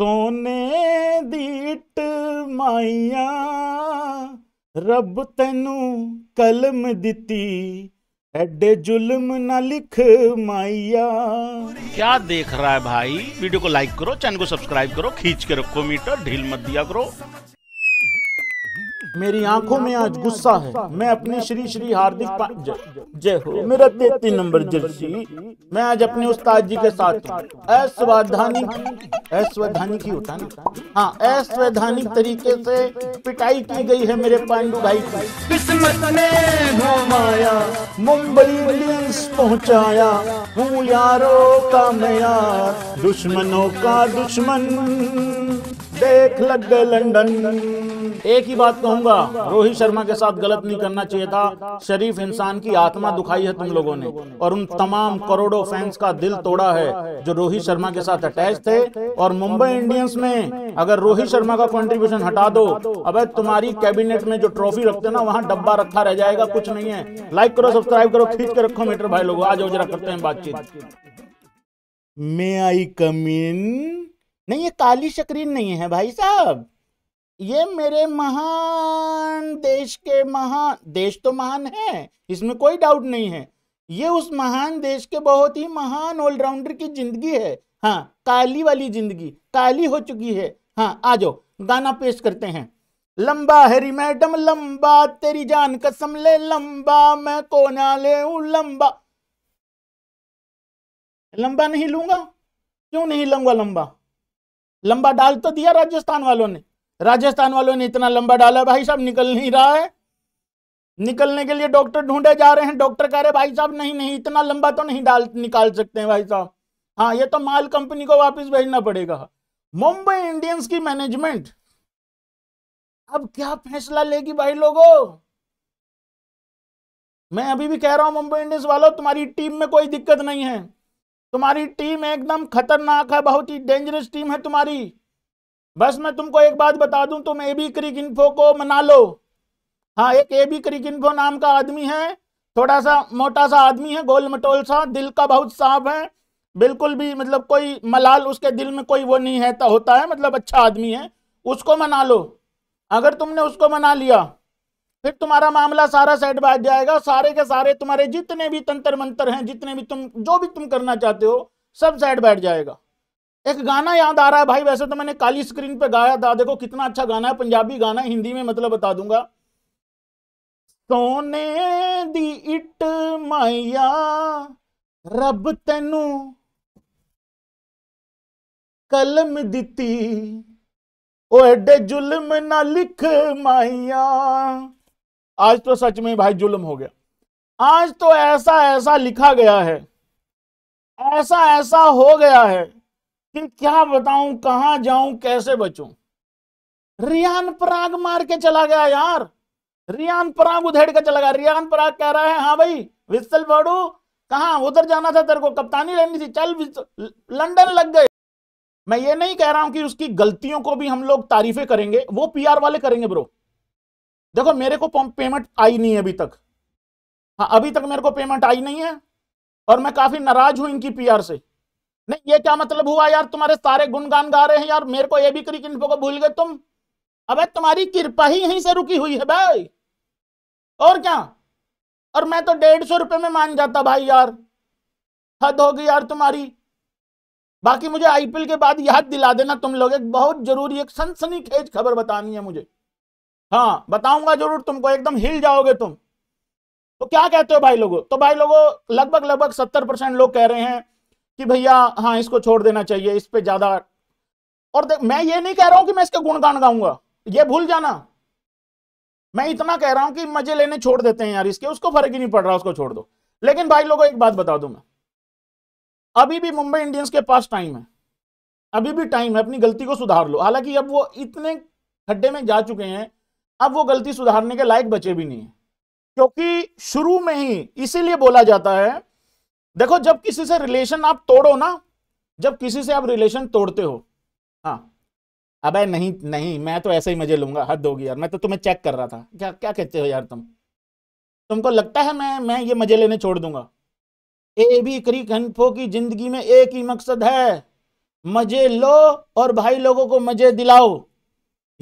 सोने दीट माइया रब ਰੱਬ कलम ਕਲਮ एडे जुलम ना लिख माइया क्या देख रहा है भाई वीडियो को लाइक करो चैनल को सब्सक्राइब करो खींच के रखो मीटर ढील मत दिया करो मेरी आंखों में आज गुस्सा है मैं अपने श्री श्री हार्दिक जय हो मेरा तेती नंबर जर्सी मैं आज अपने उस्ताद जी के साथ असावधानी असावधानी की उठाना हाँ, हाँ असावधानिक तरीके से पिटाई की गई है मेरे पांडू भाई की किस्मत ने घुमाया मुंबई इंडियंस पहुंचाया हूँ यारों का मैं यार दुश्मनों का दुश्मन देख लग गए लंदन एक ही बात कहूंगा रोहित शर्मा के साथ गलत नहीं करना चाहिए था शरीफ इंसान की आत्मा दुखाई है तुम लोगों ने और उन तमाम करोड़ों फैंस का दिल तोड़ा है जो रोहित शर्मा के साथ अटैच थे और मुंबई इंडियंस में अगर रोहित शर्मा का कंट्रीब्यूशन हटा दो अब तुम्हारी कैबिनेट में जो ट्रॉफी रखते ना वहाँ डब्बा रखा रह जाएगा कुछ नहीं है लाइक करो सब्सक्राइब करो खींच के रखो मीटर भाई लोग आज जरा करते हैं बातचीत मे आई कमीन नहीं ये काली शक्रीन नहीं है भाई साहब ये मेरे महान देश के महान देश तो महान है इसमें कोई डाउट नहीं है ये उस महान देश के बहुत ही महान ऑलराउंडर की जिंदगी है हाँ काली वाली जिंदगी काली हो चुकी है हाँ आ जाओ गाना पेश करते हैं लंबा हरी मैडम लंबा तेरी जान कसम ले लंबा मैं कोना ले लंबा लंबा नहीं लूंगा क्यों नहीं लूंगा लंबा लंबा डाल तो दिया राजस्थान वालों ने राजस्थान वालों ने इतना लंबा डाला भाई साहब निकल नहीं रहा है निकलने के लिए डॉक्टर ढूंढे जा रहे हैं डॉक्टर कह रहे भाई साहब नहीं नहीं इतना लंबा तो नहीं डाल निकाल सकते हैं भाई साहब हाँ ये तो माल कंपनी को वापस भेजना पड़ेगा मुंबई इंडियंस की मैनेजमेंट अब क्या फैसला लेगी भाई लोगों मैं अभी भी कह रहा हूं मुंबई इंडियंस वालों तुम्हारी टीम में कोई दिक्कत नहीं है तुम्हारी टीम एकदम खतरनाक है बहुत ही डेंजरस टीम है तुम्हारी बस मैं तुमको एक बात बता दूं तुम ए बी क्रिक इन्फो को मना लो हाँ एक ए बी क्रिक इन्फो नाम का आदमी है थोड़ा सा मोटा सा आदमी है गोल मटोल सा दिल का बहुत साफ है बिल्कुल भी मतलब कोई मलाल उसके दिल में कोई वो नहीं है तो होता है मतलब अच्छा आदमी है उसको मना लो अगर तुमने उसको मना लिया फिर तुम्हारा मामला सारा सेट बैठ जाएगा सारे के सारे तुम्हारे जितने भी तंत्र मंत्र हैं जितने भी तुम जो भी तुम करना चाहते हो सब सेट बैठ जाएगा एक गाना याद आ रहा है भाई वैसे तो मैंने काली स्क्रीन पे गाया था देखो कितना अच्छा गाना है पंजाबी गाना है हिंदी में मतलब बता दूंगा सोने दी इट माइया रब तेनू कलम दिती ओ एडे ਜ਼ੁਲਮ ना लिख माइया आज तो सच में भाई जुल्म हो गया आज तो ऐसा ऐसा लिखा गया है ऐसा ऐसा हो गया है कि क्या बताऊं कहां जाऊं कैसे बचूं रियान पराग मार के चला गया यार रियान पराग उधेड़ के चला गया रियान पराग कह रहा है हाँ भाई विस्तल बड़ू कहा उधर जाना था तेरे को कप्तानी लेनी थी चल लंदन लग गए मैं ये नहीं कह रहा हूं कि उसकी गलतियों को भी हम लोग तारीफे करेंगे वो पीआर वाले करेंगे ब्रो देखो मेरे को पेमेंट आई नहीं है अभी तक हाँ अभी तक मेरे को पेमेंट आई नहीं है और मैं काफी नाराज हूं इनकी पीआर से नहीं ये क्या मतलब हुआ यार तुम्हारे सारे गुणगान गा रहे हैं यार मेरे को ये भी करी किन को भूल गए तुम अबे तुम्हारी कृपा ही यहीं से रुकी हुई है भाई और क्या और मैं तो डेढ़ सौ रुपये में मान जाता भाई यार हद होगी यार तुम्हारी बाकी मुझे आईपीएल के बाद याद दिला देना तुम लोग एक बहुत जरूरी एक खेज खबर बतानी है मुझे हाँ बताऊंगा जरूर तुमको एकदम हिल जाओगे तुम तो क्या कहते हो भाई लोगों तो भाई लोगों लगभग लगभग सत्तर परसेंट लोग कह रहे हैं कि भैया हाँ इसको छोड़ देना चाहिए इस पर ज्यादा और देख मैं ये नहीं कह रहा हूं कि मैं इसके गुणगान गाऊंगा ये भूल जाना मैं इतना कह रहा हूं कि मजे लेने छोड़ देते हैं यार इसके उसको फर्क ही नहीं पड़ रहा उसको छोड़ दो लेकिन भाई लोगों एक बात बता दू मैं अभी भी मुंबई इंडियंस के पास टाइम है अभी भी टाइम है अपनी गलती को सुधार लो हालांकि अब वो इतने खड्डे में जा चुके हैं अब वो गलती सुधारने के लायक बचे भी नहीं क्योंकि शुरू में ही इसीलिए बोला जाता है देखो जब किसी से रिलेशन आप तोड़ो ना जब किसी से आप रिलेशन तोड़ते हो हाँ अबे नहीं नहीं मैं तो ऐसे ही मजे लूंगा हद होगी यार मैं तो तुम्हें चेक कर रहा था क्या क्या कहते हो यार तुम तुमको लगता है मैं मैं ये मजे लेने छोड़ दूंगा ए भी करी हनफो की जिंदगी में एक ही मकसद है मजे लो और भाई लोगों को मजे दिलाओ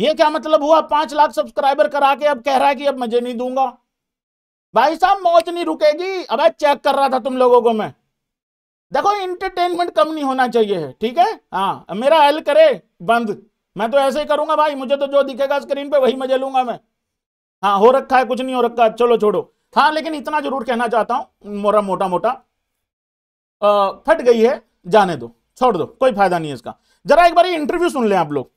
ये क्या मतलब हुआ पांच लाख सब्सक्राइबर करा के अब कह रहा है कि अब मजे नहीं दूंगा भाई साहब मौत नहीं रुकेगी अब चेक कर रहा था तुम लोगों को मैं देखो इंटरटेनमेंट कम नहीं होना चाहिए ठीक है हाँ मेरा हल करे बंद मैं तो ऐसे ही करूंगा भाई मुझे तो जो दिखेगा स्क्रीन पे वही मजे लूंगा मैं हाँ हो रखा है कुछ नहीं हो रखा है चलो छोड़ो हाँ लेकिन इतना जरूर कहना चाहता हूं मोरा मोटा मोटा आ, फट गई है जाने दो छोड़ दो कोई फायदा नहीं है इसका जरा एक बार इंटरव्यू सुन लें आप लोग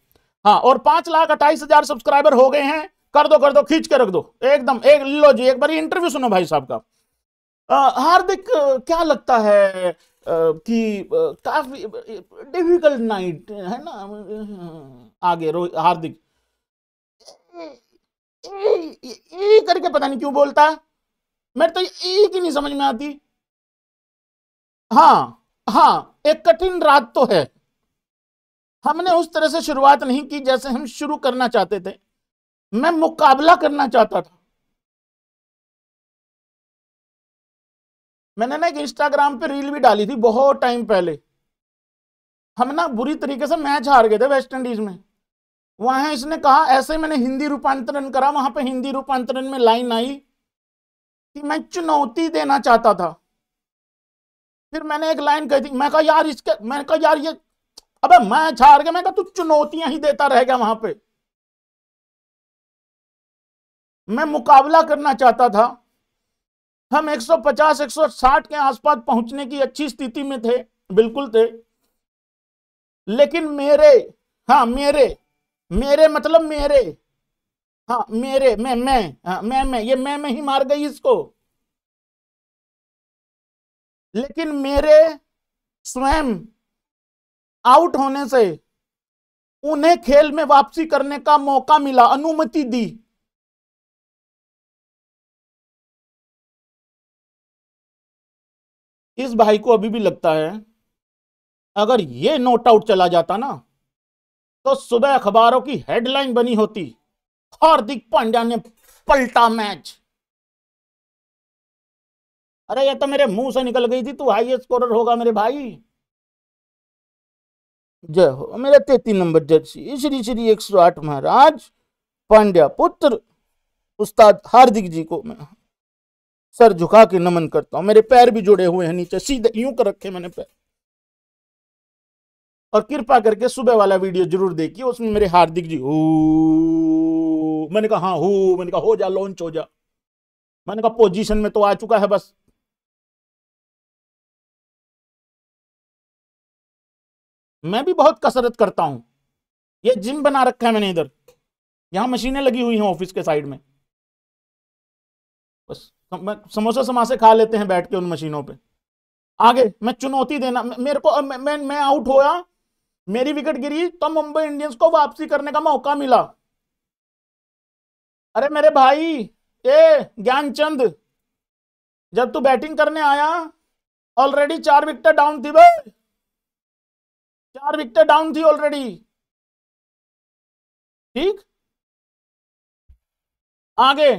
हाँ और पांच लाख अट्ठाईस हजार सब्सक्राइबर हो गए हैं कर दो कर दो खींच के रख दो एकदम एक लो जी एक बार इंटरव्यू सुनो भाई साहब का हार्दिक क्या लगता है कि काफी डिफिकल्ट नाइट है ना आगे हार्दिक करके पता नहीं क्यों बोलता है मेरे तो एक ही नहीं समझ में आती हाँ हाँ एक कठिन रात तो है हमने उस तरह से शुरुआत नहीं की जैसे हम शुरू करना चाहते थे मैं मुकाबला करना चाहता था मैंने ना एक इंस्टाग्राम पे रील भी डाली थी बहुत टाइम पहले हम ना बुरी तरीके से मैच हार गए थे वेस्ट इंडीज में वहां इसने कहा ऐसे मैंने हिंदी रूपांतरण करा वहां पे हिंदी रूपांतरण में लाइन आई कि मैं चुनौती देना चाहता था फिर मैंने एक लाइन कही थी मैं कहा यार इसके मैंने कहा यार ये अबे मैं हार गया मैं तू चुनौतियां ही देता रहेगा वहां पे मैं मुकाबला करना चाहता था हम 150 160 के आसपास पहुंचने की अच्छी स्थिति में थे बिल्कुल थे लेकिन मेरे हाँ मेरे मेरे मतलब मेरे हाँ मेरे मैं मैं हाँ मैं मैं ये मैं मैं ही मार गई इसको लेकिन मेरे स्वयं आउट होने से उन्हें खेल में वापसी करने का मौका मिला अनुमति दी इस भाई को अभी भी लगता है अगर ये नोट आउट चला जाता ना तो सुबह अखबारों की हेडलाइन बनी होती हार्दिक पांड्या ने पलटा मैच अरे ये तो मेरे मुंह से निकल गई थी तू हाईएस्ट स्कोरर होगा मेरे भाई जय हो मेरा तेती नंबर जर्सी श्री श्री एक सौ आठ महाराज पांड्या पुत्र उस्ताद हार्दिक जी को मैं सर झुका के नमन करता हूँ मेरे पैर भी जुड़े हुए हैं नीचे सीधे यूं कर रखे मैंने पैर और कृपा करके सुबह वाला वीडियो जरूर देखिए उसमें मेरे हार्दिक जी हो मैंने कहा हाँ हो मैंने कहा हो जा लॉन्च हो जा मैंने कहा पोजीशन में तो आ चुका है बस मैं भी बहुत कसरत करता हूं ये जिम बना रखा है मैंने इधर यहाँ मशीनें लगी हुई हैं ऑफिस के साइड में बस समोसा समासे खा लेते हैं बैठ के उन मशीनों पे आगे मैं चुनौती देना मेरे को मैं मैं, मैं आउट होया मेरी विकेट गिरी तो मुंबई इंडियंस को वापसी करने का मौका मिला अरे मेरे भाई ए ज्ञानचंद जब तू बैटिंग करने आया ऑलरेडी चार विकेट डाउन थी भाई चार विकेट डाउन थी ऑलरेडी ठीक आगे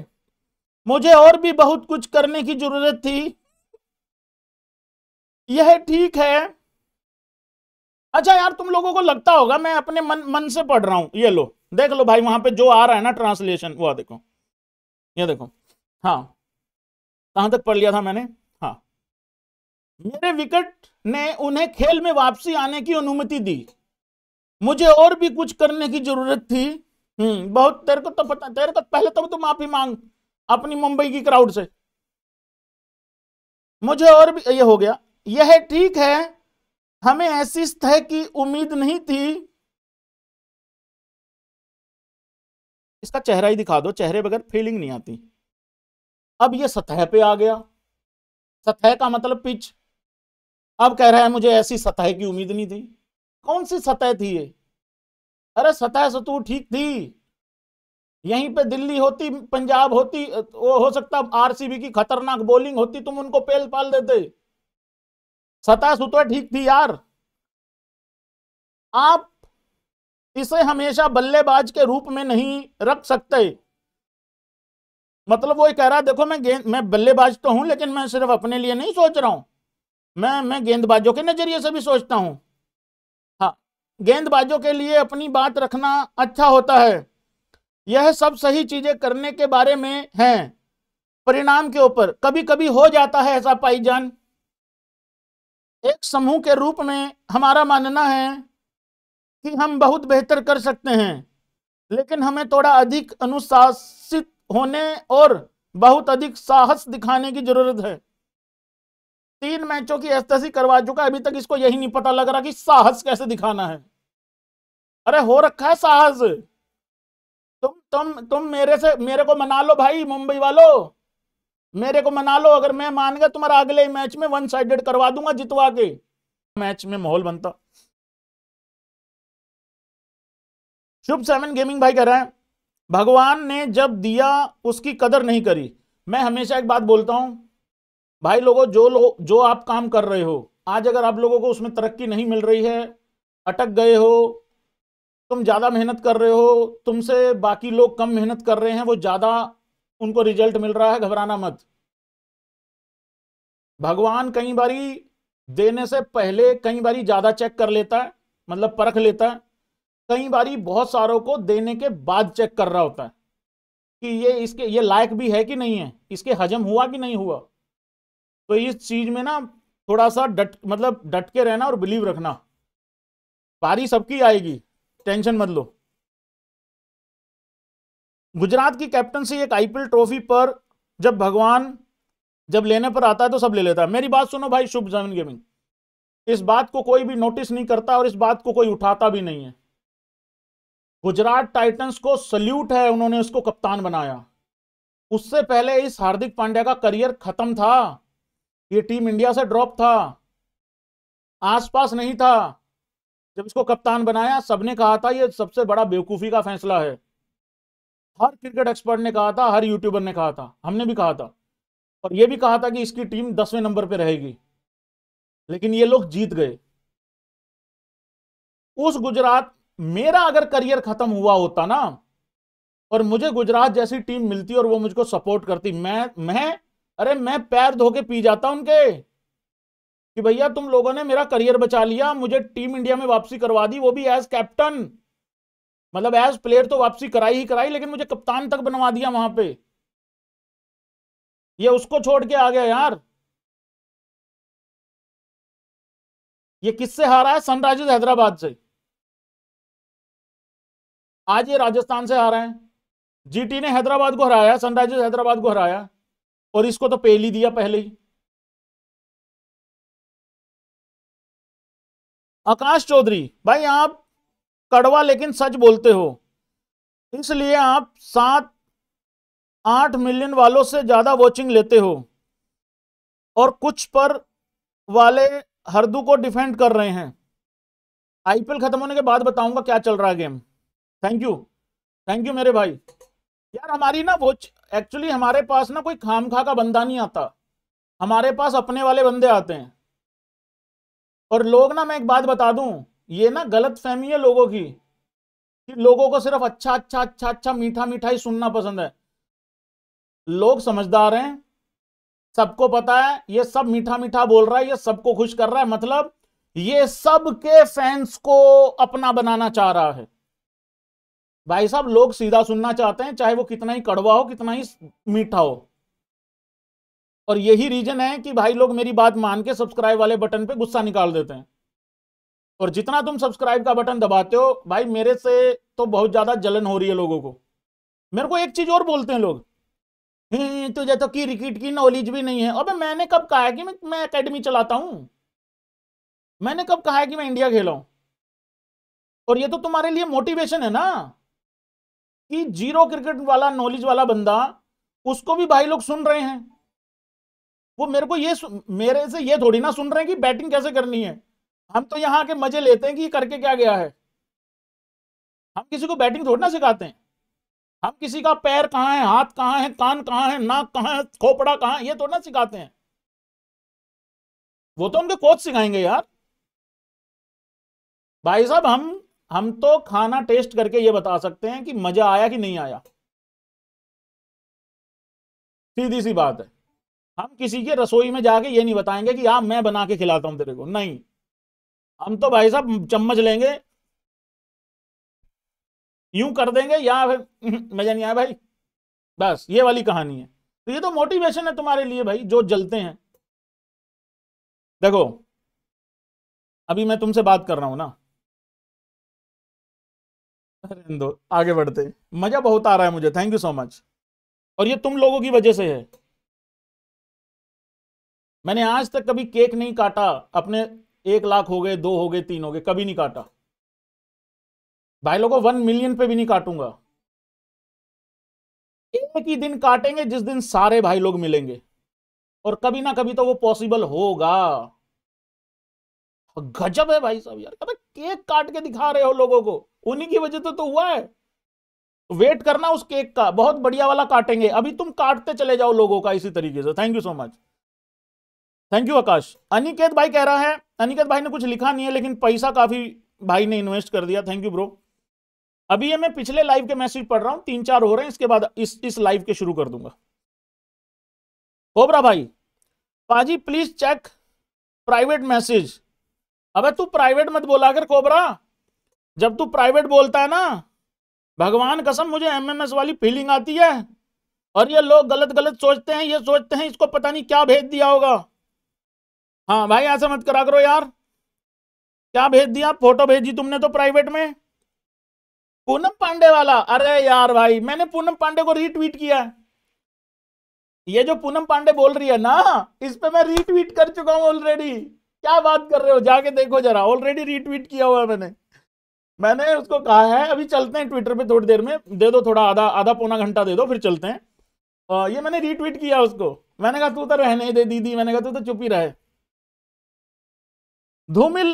मुझे और भी बहुत कुछ करने की जरूरत थी यह ठीक है अच्छा यार तुम लोगों को लगता होगा मैं अपने मन मन से पढ़ रहा हूं ये लो देख लो भाई वहां पे जो आ रहा है ना ट्रांसलेशन वो देखो ये देखो हाँ कहां तक पढ़ लिया था मैंने हाँ मेरे विकेट ने उन्हें खेल में वापसी आने की अनुमति दी मुझे और भी कुछ करने की जरूरत थी हम्म बहुत तेरे को तो पता तेरे को पहले तो तू तो माफी मांग अपनी मुंबई की क्राउड से मुझे और भी ये हो गया यह ठीक है हमें ऐसी तय की उम्मीद नहीं थी इसका चेहरा ही दिखा दो चेहरे बगैर फीलिंग नहीं आती अब यह सतह पे आ गया सतह का मतलब पिच अब कह रहा है मुझे ऐसी सतह की उम्मीद नहीं थी कौन सी सतह थी ये अरे सतह सतु ठीक थी यहीं पे दिल्ली होती पंजाब होती वो हो सकता आरसीबी की खतरनाक बॉलिंग होती तुम उनको पेल पाल देते सतह सुतह ठीक थी यार आप इसे हमेशा बल्लेबाज के रूप में नहीं रख सकते मतलब वो कह रहा देखो मैं गेंद मैं बल्लेबाज तो हूं लेकिन मैं सिर्फ अपने लिए नहीं सोच रहा हूं मैं मैं गेंदबाजों के नज़रिए से भी सोचता हूँ हाँ गेंदबाजों के लिए अपनी बात रखना अच्छा होता है यह सब सही चीज़ें करने के बारे में है परिणाम के ऊपर कभी कभी हो जाता है ऐसा पाईजान एक समूह के रूप में हमारा मानना है कि हम बहुत बेहतर कर सकते हैं लेकिन हमें थोड़ा अधिक अनुशासित होने और बहुत अधिक साहस दिखाने की जरूरत है तीन मैचों की एस्तसी करवा चुका अभी तक इसको यही नहीं पता लग रहा कि साहस कैसे दिखाना है अरे हो रखा है साहस तुम तुम तुम मेरे से मेरे को मना लो भाई मुंबई वालों मेरे को मना लो अगर मैं मान गया तुम्हारा अगले मैच में वन साइडेड करवा दूंगा जितवा के मैच में माहौल बनता शुभ सेवन गेमिंग भाई कह रहे हैं भगवान ने जब दिया उसकी कदर नहीं करी मैं हमेशा एक बात बोलता हूं भाई लोगों जो लोग जो आप काम कर रहे हो आज अगर आप लोगों को उसमें तरक्की नहीं मिल रही है अटक गए हो तुम ज़्यादा मेहनत कर रहे हो तुमसे बाकी लोग कम मेहनत कर रहे हैं वो ज़्यादा उनको रिजल्ट मिल रहा है घबराना मत भगवान कई बारी देने से पहले कई बारी ज़्यादा चेक कर लेता है मतलब परख लेता है कई बारी बहुत सारों को देने के बाद चेक कर रहा होता है कि ये इसके ये लायक भी है कि नहीं है इसके हजम हुआ कि नहीं हुआ तो इस चीज में ना थोड़ा सा डट मतलब डट के रहना और बिलीव रखना पारी सबकी आएगी टेंशन मत लो गुजरात की कैप्टनसी एक आईपीएल ट्रॉफी पर जब भगवान जब लेने पर आता है तो सब ले लेता है मेरी बात सुनो भाई शुभ जमीन गेमिंग इस बात को कोई भी नोटिस नहीं करता और इस बात को कोई उठाता भी नहीं है गुजरात टाइटंस को सल्यूट है उन्होंने उसको कप्तान बनाया उससे पहले इस हार्दिक पांड्या का करियर खत्म था ये टीम इंडिया से ड्रॉप था आसपास नहीं था जब इसको कप्तान बनाया सबने कहा था ये सबसे बड़ा बेवकूफ़ी का फैसला है हर क्रिकेट एक्सपर्ट ने कहा था हर यूट्यूबर ने कहा था हमने भी कहा था और ये भी कहा था कि इसकी टीम दसवें नंबर पर रहेगी लेकिन ये लोग जीत गए उस गुजरात मेरा अगर करियर खत्म हुआ होता ना और मुझे गुजरात जैसी टीम मिलती और वो मुझको सपोर्ट करती मैं मैं अरे मैं पैर धो के पी जाता उनके कि भैया तुम लोगों ने मेरा करियर बचा लिया मुझे टीम इंडिया में वापसी करवा दी वो भी एज कैप्टन मतलब एज प्लेयर तो वापसी कराई ही कराई लेकिन मुझे कप्तान तक बनवा दिया वहां पे ये उसको छोड़ के आ गया यार ये किससे हारा है सनराइजर्स हैदराबाद से आज ये राजस्थान से हारा है जीटी ने हैदराबाद को हराया सनराइजर्स हैदराबाद को हराया और इसको तो पेल ही दिया पहले ही आकाश चौधरी भाई आप कड़वा लेकिन सच बोलते हो इसलिए आप सात आठ मिलियन वालों से ज्यादा वॉचिंग लेते हो और कुछ पर वाले हरदू को डिफेंड कर रहे हैं आईपीएल खत्म होने के बाद बताऊंगा क्या चल रहा है game thank you thank you मेरे भाई यार हमारी ना वोच एक्चुअली हमारे पास ना कोई खाम खा का बंदा नहीं आता हमारे पास अपने वाले बंदे आते हैं और लोग ना मैं एक बात बता दूं ये ना गलत फहमी है लोगों की कि लोगों को सिर्फ अच्छा अच्छा अच्छा अच्छा मीठा मीठा ही सुनना पसंद है लोग समझदार हैं सबको पता है ये सब मीठा मीठा बोल रहा है ये सबको खुश कर रहा है मतलब ये सबके फैंस को अपना बनाना चाह रहा है भाई साहब लोग सीधा सुनना चाहते हैं चाहे वो कितना ही कड़वा हो कितना ही मीठा हो और यही रीजन है कि भाई लोग मेरी बात मान के सब्सक्राइब वाले बटन पे गुस्सा निकाल देते हैं और जितना तुम सब्सक्राइब का बटन दबाते हो भाई मेरे से तो बहुत ज़्यादा जलन हो रही है लोगों को मेरे को एक चीज़ और बोलते हैं लोग हम्म, तुझे तो क्रिकेट की नॉलेज भी नहीं है अबे मैंने कब कहा है कि मैं मैं अकेडमी चलाता हूँ मैंने कब कहा है कि मैं इंडिया खेला हूं और ये तो तुम्हारे लिए मोटिवेशन है ना कि जीरो क्रिकेट वाला नॉलेज वाला बंदा उसको भी भाई लोग सुन रहे हैं वो मेरे को ये मेरे से ये थोड़ी ना सुन रहे हैं कि बैटिंग कैसे करनी है हम तो यहां के मजे लेते हैं कि करके क्या गया है हम किसी को बैटिंग थोड़ी ना सिखाते हैं हम किसी का पैर कहाँ है हाथ कहाँ है कान कहाँ है नाक कहाँ है खोपड़ा कहाँ है ये थोड़ी ना सिखाते हैं वो तो उनके कोच सिखाएंगे यार भाई साहब हम हम तो खाना टेस्ट करके ये बता सकते हैं कि मजा आया कि नहीं आया सीधी सी बात है हम किसी के रसोई में जाके ये नहीं बताएंगे कि आप मैं बना के खिलाता हूं तेरे को नहीं हम तो भाई साहब चम्मच लेंगे यूं कर देंगे या फिर मजा नहीं आया भाई बस ये वाली कहानी है तो ये तो मोटिवेशन है तुम्हारे लिए भाई जो जलते हैं देखो अभी मैं तुमसे बात कर रहा हूं ना दो आगे बढ़ते मजा बहुत आ रहा है मुझे थैंक यू सो मच और ये तुम लोगों की वजह से है मैंने आज तक कभी केक नहीं काटा अपने एक लाख हो गए दो हो गए तीन हो गए कभी नहीं काटा भाई लोगों वन मिलियन पे भी नहीं काटूंगा एक ही दिन काटेंगे जिस दिन सारे भाई लोग मिलेंगे और कभी ना कभी तो वो पॉसिबल होगा गजब है भाई साहब यार अबे केक काट के दिखा रहे हो लोगों को उन्हीं की वजह से तो हुआ है वेट करना उस केक का बहुत बढ़िया वाला काटेंगे अभी तुम काटते चले जाओ लोगों का इसी तरीके से thank you so much thank you Akash Aniket भाई कह रहा है अनिकेत भाई ने कुछ लिखा नहीं है लेकिन पैसा काफी भाई ने इन्वेस्ट कर दिया थैंक यू ब्रो अभी ये मैं पिछले लाइव के मैसेज पढ़ रहा हूं तीन चार हो रहे हैं इसके बाद इस इस लाइव के शुरू कर दूंगा ओबरा भाई पाजी प्लीज चेक प्राइवेट मैसेज अबे तू प्राइवेट मत बोला कर कोबरा जब तू प्राइवेट बोलता है ना भगवान कसम मुझे एमएमएस वाली फीलिंग आती है और ये लोग गलत गलत सोचते हैं ये सोचते हैं इसको पता नहीं क्या भेज दिया होगा हाँ भाई ऐसा मत करा करो यार क्या भेज दिया फोटो भेजी तुमने तो प्राइवेट में पूनम पांडे वाला अरे यार भाई मैंने पूनम पांडे को रीट्वीट किया ये जो पूनम पांडे बोल रही है ना इस पे मैं रीट्वीट कर चुका हूं ऑलरेडी क्या बात कर रहे हो जाके देखो जरा ऑलरेडी रीट्वीट किया हुआ है मैंने मैंने उसको कहा है अभी चलते हैं ट्विटर पे थोड़ी देर में दे दो थोड़ा आधा आधा पौना घंटा दे दो फिर चलते हैं आ, ये मैंने रीट्वीट किया उसको मैंने कहा तू तो रहने दे दीदी मैंने कहा तू तो चुप ही रहे ध्रुमिल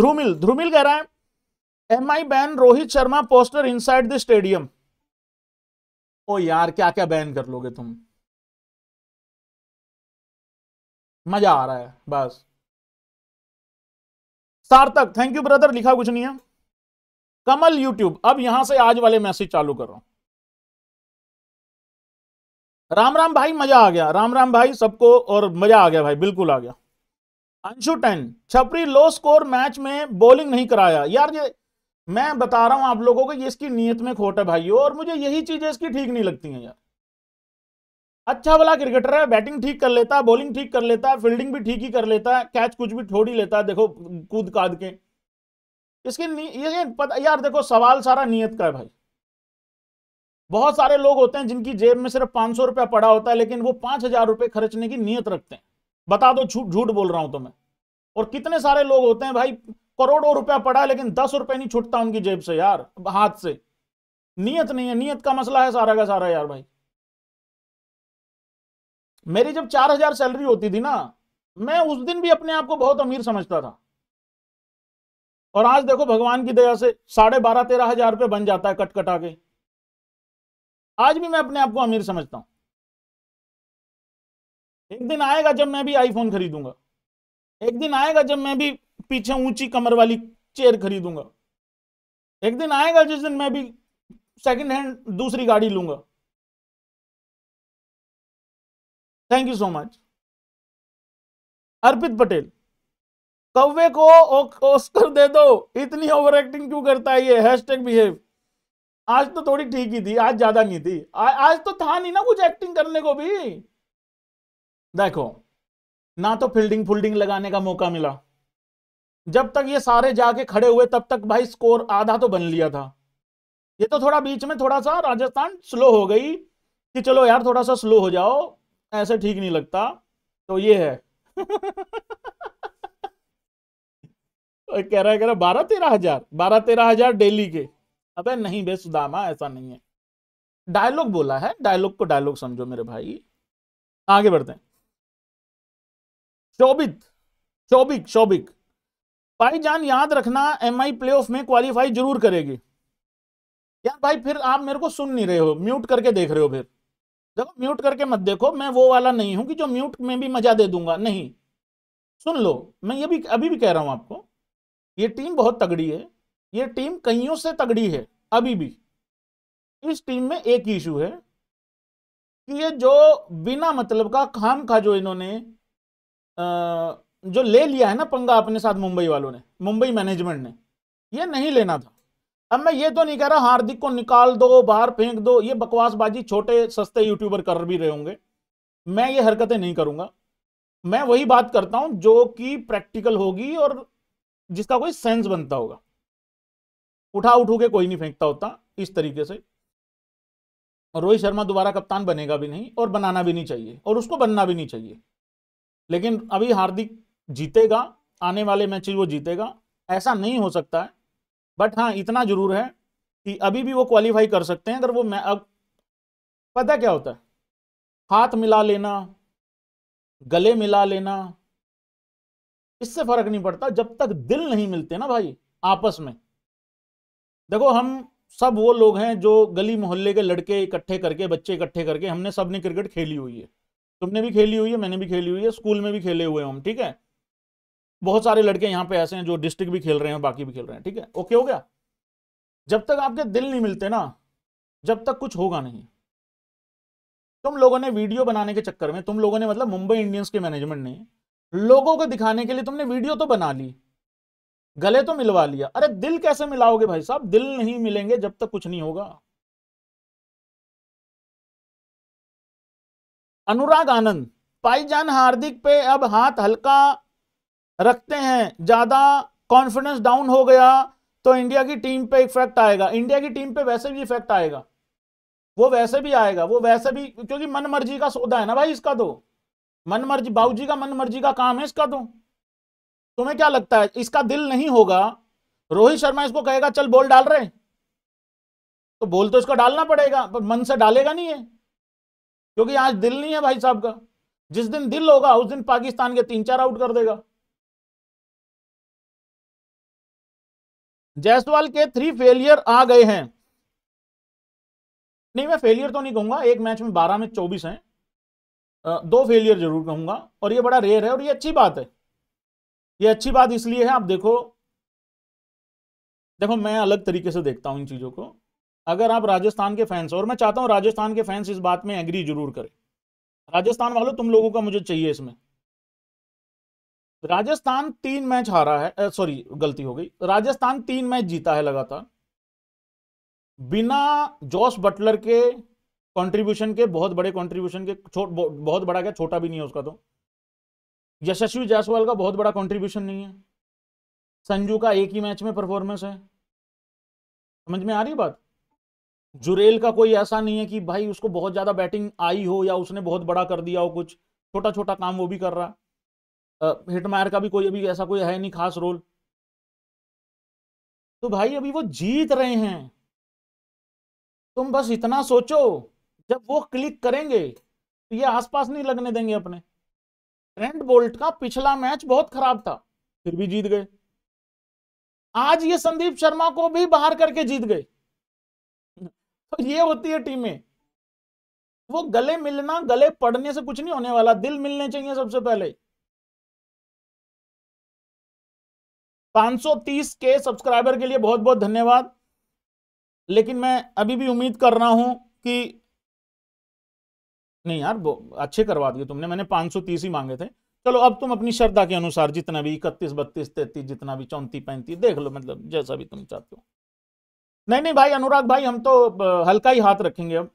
ध्रुमिल ध्रुमिल कह रहा है M I ban Rohit Sharma poster inside the stadium oh यार क्या क्या बैन कर लोगे तुम मजा आ रहा है बस सार्थक थैंक यू ब्रदर लिखा कुछ नहीं है कमल यूट्यूब अब यहां से आज वाले मैसेज चालू कर रहा हूं राम राम भाई मजा आ गया राम राम भाई सबको और मजा आ गया भाई बिल्कुल आ गया अंशु टेन छपरी लो स्कोर मैच में बॉलिंग नहीं कराया यार ये मैं बता रहा हूं आप लोगों को ये इसकी नीयत में खोट है भाई और मुझे यही चीजें इसकी ठीक नहीं लगती हैं यार अच्छा वाला क्रिकेटर है बैटिंग ठीक कर लेता है बॉलिंग ठीक कर लेता है फील्डिंग भी ठीक ही कर लेता है कैच कुछ भी छोड़ ही लेता है देखो कूद काद के इसके ये पता यार देखो सवाल सारा नियत का है भाई बहुत सारे लोग होते हैं जिनकी जेब में सिर्फ पांच सौ रुपया पड़ा होता है लेकिन वो पांच हजार रुपये खर्चने की नीयत रखते हैं बता दो झूठ झूठ बोल रहा हूं तो मैं और कितने सारे लोग होते हैं भाई करोड़ों रुपया पड़ा है लेकिन दस रुपये नहीं छुटता उनकी जेब से यार हाथ से नियत नहीं है नियत का मसला है सारा का सारा यार भाई मेरी जब चार हजार सैलरी होती थी ना मैं उस दिन भी अपने आप को बहुत अमीर समझता था और आज देखो भगवान की दया से साढ़े बारह तेरह हजार रुपये बन जाता है कट कटा के आज भी मैं अपने आप को अमीर समझता हूं एक दिन आएगा जब मैं भी आईफोन खरीदूंगा एक दिन आएगा जब मैं भी पीछे ऊंची कमर वाली चेयर खरीदूंगा एक दिन आएगा जिस दिन मैं भी सेकंड हैंड दूसरी गाड़ी लूंगा thank you so much Arpit Patel कौवे को ओस्कर दे दो इतनी ओवर एक्टिंग क्यों करता है ये हैशटैग बिहेव आज तो थोड़ी ठीक ही थी आज ज्यादा नहीं थी आ, आज तो था नहीं ना कुछ एक्टिंग करने को भी देखो ना तो फील्डिंग फुल्डिंग लगाने का मौका मिला जब तक ये सारे जाके खड़े हुए तब तक भाई स्कोर आधा तो बन लिया था ये तो थोड़ा बीच में थोड़ा सा राजस्थान स्लो हो गई कि चलो यार थोड़ा सा स्लो हो जाओ ऐसे ठीक नहीं लगता तो ये है कह रहा है कह रहा बारह तेरह हजार बारह तेरह हजार डेली के अबे नहीं बे सुदामा ऐसा नहीं है डायलॉग बोला है डायलॉग को डायलॉग समझो मेरे भाई आगे बढ़ते हैं शोभित शोभिक शोभिक भाई जान याद रखना एम आई प्ले में क्वालिफाई जरूर करेगी यार भाई फिर आप मेरे को सुन नहीं रहे हो म्यूट करके देख रहे हो फिर देखो म्यूट करके मत देखो मैं वो वाला नहीं हूं कि जो म्यूट में भी मजा दे दूंगा नहीं सुन लो मैं ये भी अभी भी कह रहा हूं आपको ये टीम बहुत तगड़ी है ये टीम कईयों से तगड़ी है अभी भी इस टीम में एक इशू है कि ये जो बिना मतलब का खाम खा जो इन्होंने जो ले लिया है ना पंगा अपने साथ मुंबई वालों ने मुंबई मैनेजमेंट ने ये नहीं लेना था अब मैं ये तो नहीं कह रहा हार्दिक को निकाल दो बाहर फेंक दो ये बकवासबाजी छोटे सस्ते यूट्यूबर कर भी रहे होंगे मैं ये हरकतें नहीं करूंगा मैं वही बात करता हूं जो कि प्रैक्टिकल होगी और जिसका कोई सेंस बनता होगा उठा उठू के कोई नहीं फेंकता होता इस तरीके से रोहित शर्मा दोबारा कप्तान बनेगा भी नहीं और बनाना भी नहीं चाहिए और उसको बनना भी नहीं चाहिए लेकिन अभी हार्दिक जीतेगा आने वाले मैच वो जीतेगा ऐसा नहीं हो सकता है बट हाँ इतना जरूर है कि अभी भी वो क्वालिफाई कर सकते हैं अगर वो मैं अब पता क्या होता है हाथ मिला लेना गले मिला लेना इससे फर्क नहीं पड़ता जब तक दिल नहीं मिलते ना भाई आपस में देखो हम सब वो लोग हैं जो गली मोहल्ले के लड़के इकट्ठे करके बच्चे इकट्ठे करके हमने सब ने क्रिकेट खेली हुई है तुमने भी खेली हुई है मैंने भी खेली हुई है स्कूल में भी खेले हुए हम ठीक है बहुत सारे लड़के यहाँ पे ऐसे हैं जो डिस्ट्रिक्ट भी खेल रहे हैं बाकी भी खेल रहे हैं ठीक है ओके हो गया जब तक आपके दिल नहीं मिलते ना जब तक कुछ होगा नहीं तुम लोगों ने वीडियो बनाने के चक्कर में तुम लोगों ने मतलब मुंबई इंडियंस के मैनेजमेंट ने लोगों को दिखाने के लिए तुमने वीडियो तो बना ली गले तो मिलवा लिया अरे दिल कैसे मिलाओगे भाई साहब दिल नहीं मिलेंगे जब तक कुछ नहीं होगा अनुराग आनंद पाईजान हार्दिक पे अब हाथ हल्का रखते हैं ज़्यादा कॉन्फिडेंस डाउन हो गया तो इंडिया की टीम पे इफेक्ट आएगा इंडिया की टीम पे वैसे भी इफेक्ट आएगा वो वैसे भी आएगा वो वैसे भी क्योंकि मन मर्जी का सौदा है ना भाई इसका दो तो। मन मर्जी बाबूजी का मन मर्जी का काम है इसका दो तो। तुम्हें क्या लगता है इसका दिल नहीं होगा रोहित शर्मा इसको कहेगा चल बोल डाल रहे तो बोल तो इसका डालना पड़ेगा पर मन से डालेगा नहीं है क्योंकि आज दिल नहीं है भाई साहब का जिस दिन दिल होगा उस दिन पाकिस्तान के तीन चार आउट कर देगा जायसवाल के थ्री फेलियर आ गए हैं नहीं मैं फेलियर तो नहीं कहूंगा एक मैच में बारह में चौबीस हैं दो फेलियर जरूर कहूंगा और ये बड़ा रेयर है और ये अच्छी बात है ये अच्छी बात इसलिए है आप देखो देखो मैं अलग तरीके से देखता हूं इन चीज़ों को अगर आप राजस्थान के फैंस और मैं चाहता हूं राजस्थान के फैंस इस बात में एग्री जरूर करें राजस्थान वालों तुम लोगों का मुझे चाहिए इसमें राजस्थान तीन मैच हारा है सॉरी गलती हो गई राजस्थान तीन मैच जीता है लगातार बिना जॉस बटलर के कंट्रीब्यूशन के बहुत बड़े कंट्रीब्यूशन के छोट बहुत बड़ा क्या छोटा भी नहीं है उसका तो यशस्वी जायसवाल का बहुत बड़ा कंट्रीब्यूशन नहीं है संजू का एक ही मैच में परफॉर्मेंस है समझ में आ रही बात जुरेल का कोई ऐसा नहीं है कि भाई उसको बहुत ज्यादा बैटिंग आई हो या उसने बहुत बड़ा कर दिया हो कुछ छोटा छोटा काम वो भी कर रहा है हिटमायर का भी कोई अभी ऐसा कोई है नहीं खास रोल तो भाई अभी वो जीत रहे हैं तुम बस इतना सोचो जब वो क्लिक करेंगे तो ये आसपास नहीं लगने देंगे अपने ट्रेंड बोल्ट का पिछला मैच बहुत खराब था फिर भी जीत गए आज ये संदीप शर्मा को भी बाहर करके जीत गए तो ये होती है टीमें वो गले मिलना गले पड़ने से कुछ नहीं होने वाला दिल मिलने चाहिए सबसे पहले 530 के सब्सक्राइबर के लिए बहुत बहुत धन्यवाद लेकिन मैं अभी भी उम्मीद कर रहा हूं कि नहीं यार अच्छे करवा दिए तुमने मैंने 530 ही मांगे थे चलो अब तुम अपनी श्रद्धा के अनुसार जितना भी इकतीस बत्तीस तैतीस जितना भी चौंतीस पैंतीस देख लो मतलब जैसा भी तुम चाहते हो नहीं नहीं भाई अनुराग भाई हम तो हल्का ही हाथ रखेंगे अब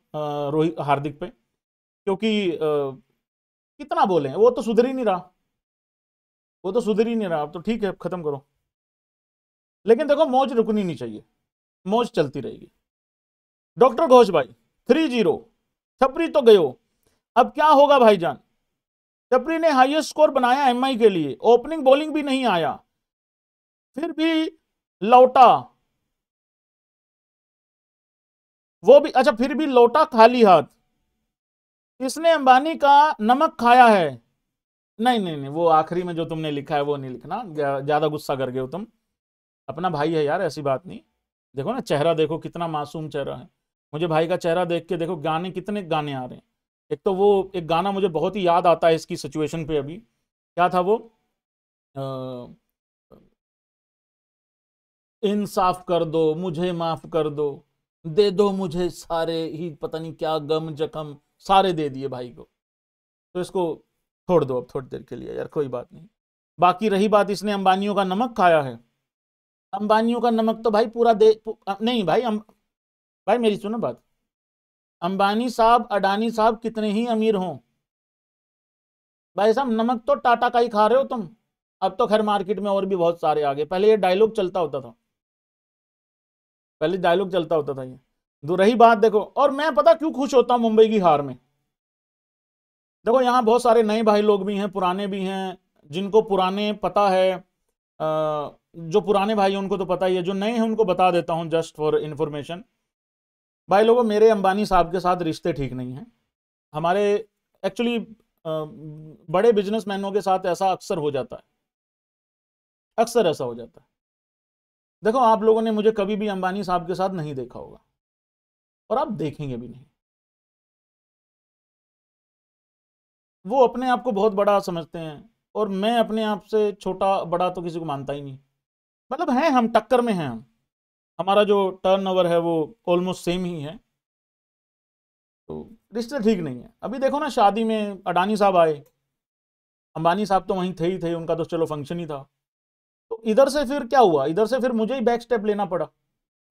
रोहित हार्दिक पे क्योंकि कितना बोले वो तो सुधर ही नहीं रहा वो तो सुधर ही नहीं रहा अब तो ठीक है खत्म करो लेकिन देखो मौज रुकनी नहीं चाहिए मौज चलती रहेगी डॉक्टर घोष भाई थ्री जीरो छपरी तो गयो अब क्या होगा भाईजान छपरी ने हाईएस्ट स्कोर बनाया एमआई के लिए ओपनिंग बॉलिंग भी नहीं आया फिर भी लौटा वो भी अच्छा फिर भी लौटा खाली हाथ इसने अंबानी का नमक खाया है नहीं नहीं नहीं वो आखिरी में जो तुमने लिखा है वो नहीं लिखना ज्यादा गुस्सा कर गए हो तुम अपना भाई है यार ऐसी बात नहीं देखो ना चेहरा देखो कितना मासूम चेहरा है मुझे भाई का चेहरा देख के देखो गाने कितने गाने आ रहे हैं एक तो वो एक गाना मुझे बहुत ही याद आता है इसकी सिचुएशन पे अभी क्या था वो इंसाफ कर दो मुझे माफ कर दो दे दो मुझे सारे ही पता नहीं क्या गम जखम सारे दे दिए भाई को तो इसको छोड़ दो अब थोड़ी देर के लिए यार कोई बात नहीं बाकी रही बात इसने अंबानियों का नमक खाया है अंबानियों का नमक तो भाई पूरा दे नहीं भाई अम, अं, भाई मेरी सुनो बात अंबानी साहब अडानी साहब कितने ही अमीर हों भाई साहब नमक तो टाटा का ही खा रहे हो तुम अब तो खैर मार्केट में और भी बहुत सारे आ गए पहले ये डायलॉग चलता होता था पहले डायलॉग चलता होता था ये दो रही बात देखो और मैं पता क्यों खुश होता हूँ मुंबई की हार में देखो यहाँ बहुत सारे नए भाई लोग भी हैं पुराने भी हैं जिनको पुराने पता है आ, जो पुराने भाई उनको तो पता ही है जो नए हैं उनको बता देता हूँ जस्ट फॉर इन्फॉर्मेशन भाई लोगों मेरे अंबानी साहब के साथ रिश्ते ठीक नहीं हैं हमारे एक्चुअली बड़े बिजनेसमैनों के साथ ऐसा अक्सर हो जाता है अक्सर ऐसा हो जाता है देखो आप लोगों ने मुझे कभी भी अंबानी साहब के साथ नहीं देखा होगा और आप देखेंगे भी नहीं वो अपने आप को बहुत बड़ा समझते हैं और मैं अपने आप से छोटा बड़ा तो किसी को मानता ही नहीं मतलब हैं हम टक्कर में हैं हम हमारा जो टर्नओवर है वो ऑलमोस्ट सेम ही है तो रिश्ते ठीक नहीं है अभी देखो ना शादी में अडानी साहब आए अंबानी साहब तो वहीं थे ही थे उनका तो चलो फंक्शन ही था तो इधर से फिर क्या हुआ इधर से फिर मुझे ही बैक स्टेप लेना पड़ा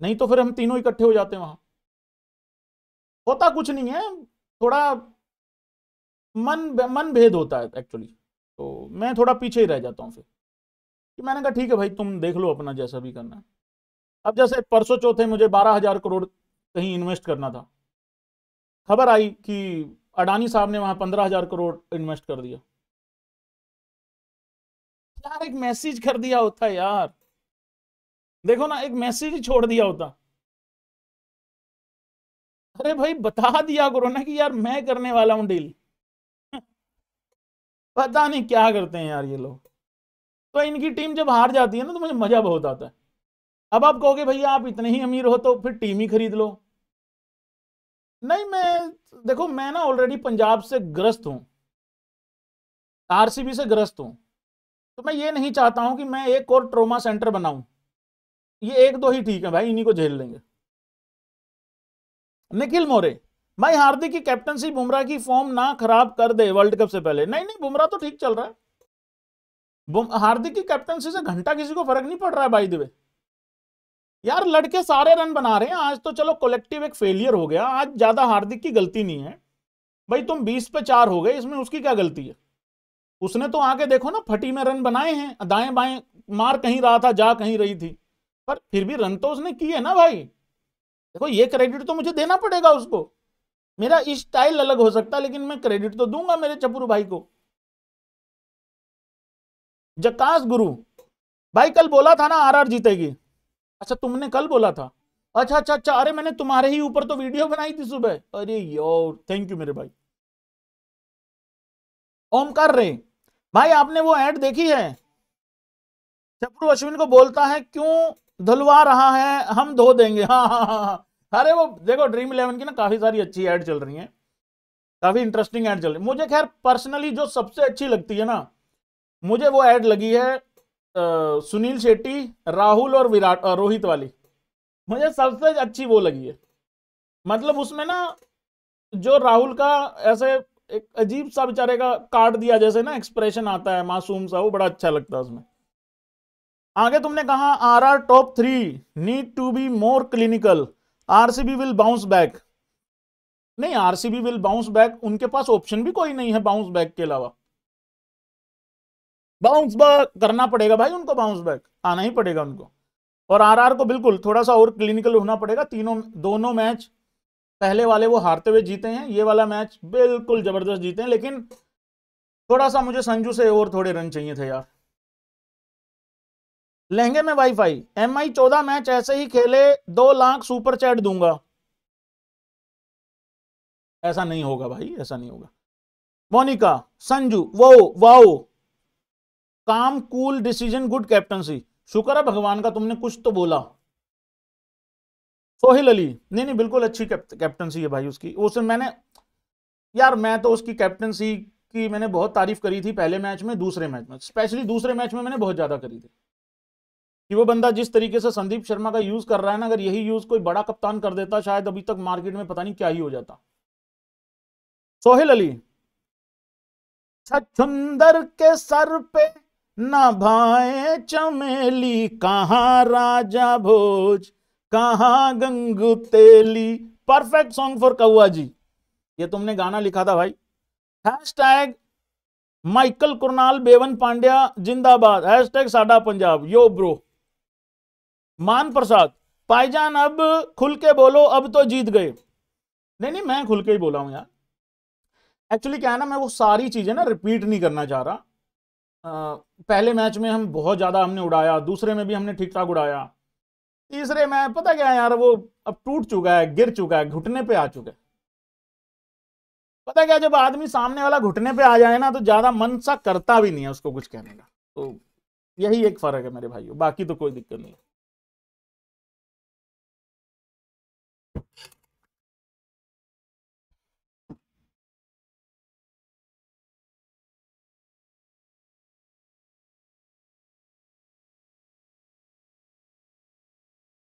नहीं तो फिर हम तीनों इकट्ठे हो जाते वहां होता कुछ नहीं है थोड़ा मन मन भेद होता है एक्चुअली तो मैं थोड़ा पीछे ही रह जाता हूँ फिर कि मैंने कहा ठीक है भाई तुम देख लो अपना जैसा भी करना अब जैसे परसों चौथे मुझे बारह हजार करोड़ कहीं इन्वेस्ट करना था खबर आई कि अडानी साहब ने वहां पंद्रह हजार करोड़ इन्वेस्ट कर दिया यार एक मैसेज कर दिया होता यार देखो ना एक मैसेज ही छोड़ दिया होता अरे भाई बता दिया करो ना कि यार मैं करने वाला हूं डील पता नहीं क्या करते हैं यार ये लोग तो इनकी टीम जब हार जाती है ना तो मुझे मज़ा बहुत आता है अब आप कहोगे भैया आप इतने ही अमीर हो तो फिर टीम ही खरीद लो नहीं मैं देखो मैं ना ऑलरेडी पंजाब से ग्रस्त हूँ आरसीबी से ग्रस्त हूं तो मैं ये नहीं चाहता हूं कि मैं एक और ट्रोमा सेंटर बनाऊं ये एक दो ही ठीक है भाई इन्हीं को झेल लेंगे निखिल मोरे भाई हार्दिक की कैप्टनसी बुमराह की फॉर्म ना खराब कर दे वर्ल्ड कप से पहले नहीं नहीं बुमराह तो ठीक चल रहा है हार्दिक की कैप्टनसी से घंटा किसी को फर्क नहीं पड़ रहा है भाई दिवे यार लड़के सारे रन बना रहे हैं आज तो चलो कलेक्टिव एक फेलियर हो गया आज ज्यादा हार्दिक की गलती नहीं है भाई तुम 20 पे चार हो गए इसमें उसकी क्या गलती है उसने तो आके देखो ना फटी में रन बनाए हैं दाएं बाएं मार कहीं रहा था जा कहीं रही थी पर फिर भी रन तो उसने किए ना भाई देखो ये क्रेडिट तो मुझे देना पड़ेगा उसको मेरा स्टाइल अलग हो सकता है लेकिन मैं क्रेडिट तो दूंगा मेरे चपुर भाई को जकास गुरु भाई कल बोला था ना आरआर जीतेगी अच्छा तुमने कल बोला था अच्छा अच्छा अच्छा अरे मैंने तुम्हारे ही ऊपर तो वीडियो बनाई थी सुबह अरे योर थैंक यू मेरे भाई ओमकार रे भाई आपने वो एड देखी है चप्रू अश्विन को बोलता है क्यों धुलवा रहा है हम धो देंगे हाँ हाँ हाँ हाँ अरे वो देखो ड्रीम इलेवन की ना काफी सारी अच्छी एड चल रही है काफी इंटरेस्टिंग एड चल रही है मुझे खैर पर्सनली जो सबसे अच्छी लगती है ना मुझे वो ऐड लगी है आ, सुनील शेट्टी राहुल और विराट रोहित वाली मुझे सबसे अच्छी वो लगी है मतलब उसमें ना जो राहुल का ऐसे एक अजीब सा बेचारे का काट दिया जैसे ना एक्सप्रेशन आता है मासूम सा वो बड़ा अच्छा लगता है उसमें आगे तुमने कहा R R top three need to be more clinical RCB will bounce back नहीं आरसीबी विल बाउंस बैक उनके पास ऑप्शन भी कोई नहीं है बाउंस बैक के अलावा बाउंस बैक करना पड़ेगा भाई उनको बाउंस बैक आना ही पड़ेगा उनको और आरआर को बिल्कुल थोड़ा सा और क्लिनिकल होना पड़ेगा तीनों दोनों मैच पहले वाले वो हारते हुए जीते हैं ये वाला मैच बिल्कुल जबरदस्त जीते हैं लेकिन थोड़ा सा मुझे संजू से और थोड़े रन चाहिए थे यार लहंगे में वाईफाई एम आई चौदह मैच ऐसे ही खेले दो लाख सुपर चैट दूंगा ऐसा नहीं होगा भाई ऐसा नहीं होगा मोनिका संजू वो वाओ काम कूल डिसीजन गुड कैप्टनसी शुक्र है भगवान का तुमने कुछ तो बोला सोहिल अली नहीं नहीं बिल्कुल अच्छी कैप्टनसी है भाई उसकी उसे मैंने यार मैं तो उसकी कैप्टनसी की मैंने बहुत तारीफ करी थी पहले मैच में दूसरे मैच में स्पेशली दूसरे मैच में मैंने बहुत ज़्यादा करी थी कि वो बंदा जिस तरीके से संदीप शर्मा का यूज़ कर रहा है ना अगर यही यूज़ कोई बड़ा कप्तान कर देता शायद अभी तक मार्केट में पता नहीं क्या ही हो जाता सोहेल अली छछुंदर के सर पे भाए चमेली कहाँ राजा भोज कहाँ Gangu Teli perfect song for कौआ जी ये तुमने गाना लिखा था भाई hashtag Michael Krunal Bevan Pandya जिंदाबाद हैश टैग साडा पंजाब यो ब्रो मान प्रसाद पाईजान अब खुल के बोलो अब तो जीत गए नहीं नहीं मैं खुल के ही बोला हूं यार एक्चुअली क्या है ना मैं वो सारी चीजें ना रिपीट नहीं करना चाह रहा पहले मैच में हम बहुत ज़्यादा हमने उड़ाया दूसरे में भी हमने ठीक ठाक उड़ाया तीसरे में पता क्या यार वो अब टूट चुका है गिर चुका है घुटने पे आ चुका है पता क्या जब आदमी सामने वाला घुटने पे आ जाए ना तो ज़्यादा मन सा करता भी नहीं है उसको कुछ कहने का तो यही एक फ़र्क है मेरे भाइयों बाकी तो कोई दिक्कत नहीं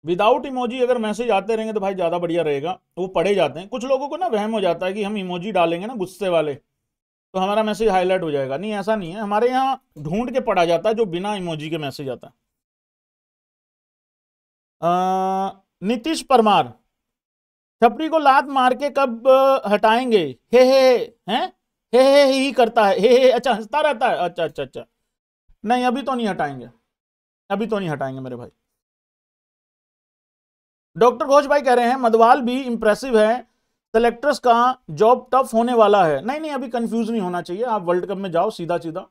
विदाउट इमोजी अगर मैसेज आते रहेंगे तो भाई ज़्यादा बढ़िया रहेगा वो पढ़े जाते हैं कुछ लोगों को ना वहम हो जाता है कि हम इमोजी डालेंगे ना गुस्से वाले तो हमारा मैसेज हाईलाइट हो जाएगा नहीं ऐसा नहीं है हमारे यहाँ ढूंढ के पढ़ा जाता है जो बिना इमोजी के मैसेज आता है नीतीश परमार छपरी को लात मार के कब हटाएंगे हे हे हैं हे हे ही, करता है हे हे अच्छा हंसता रहता है अच्छा अच्छा अच्छा नहीं अभी तो नहीं हटाएंगे अभी तो नहीं हटाएंगे मेरे भाई डॉक्टर घोष भाई कह रहे हैं मधवाल भी इंप्रेसिव है सेलेक्टर्स का जॉब टफ होने वाला है नहीं नहीं अभी कंफ्यूज नहीं होना चाहिए आप वर्ल्ड कप में जाओ सीधा सीधा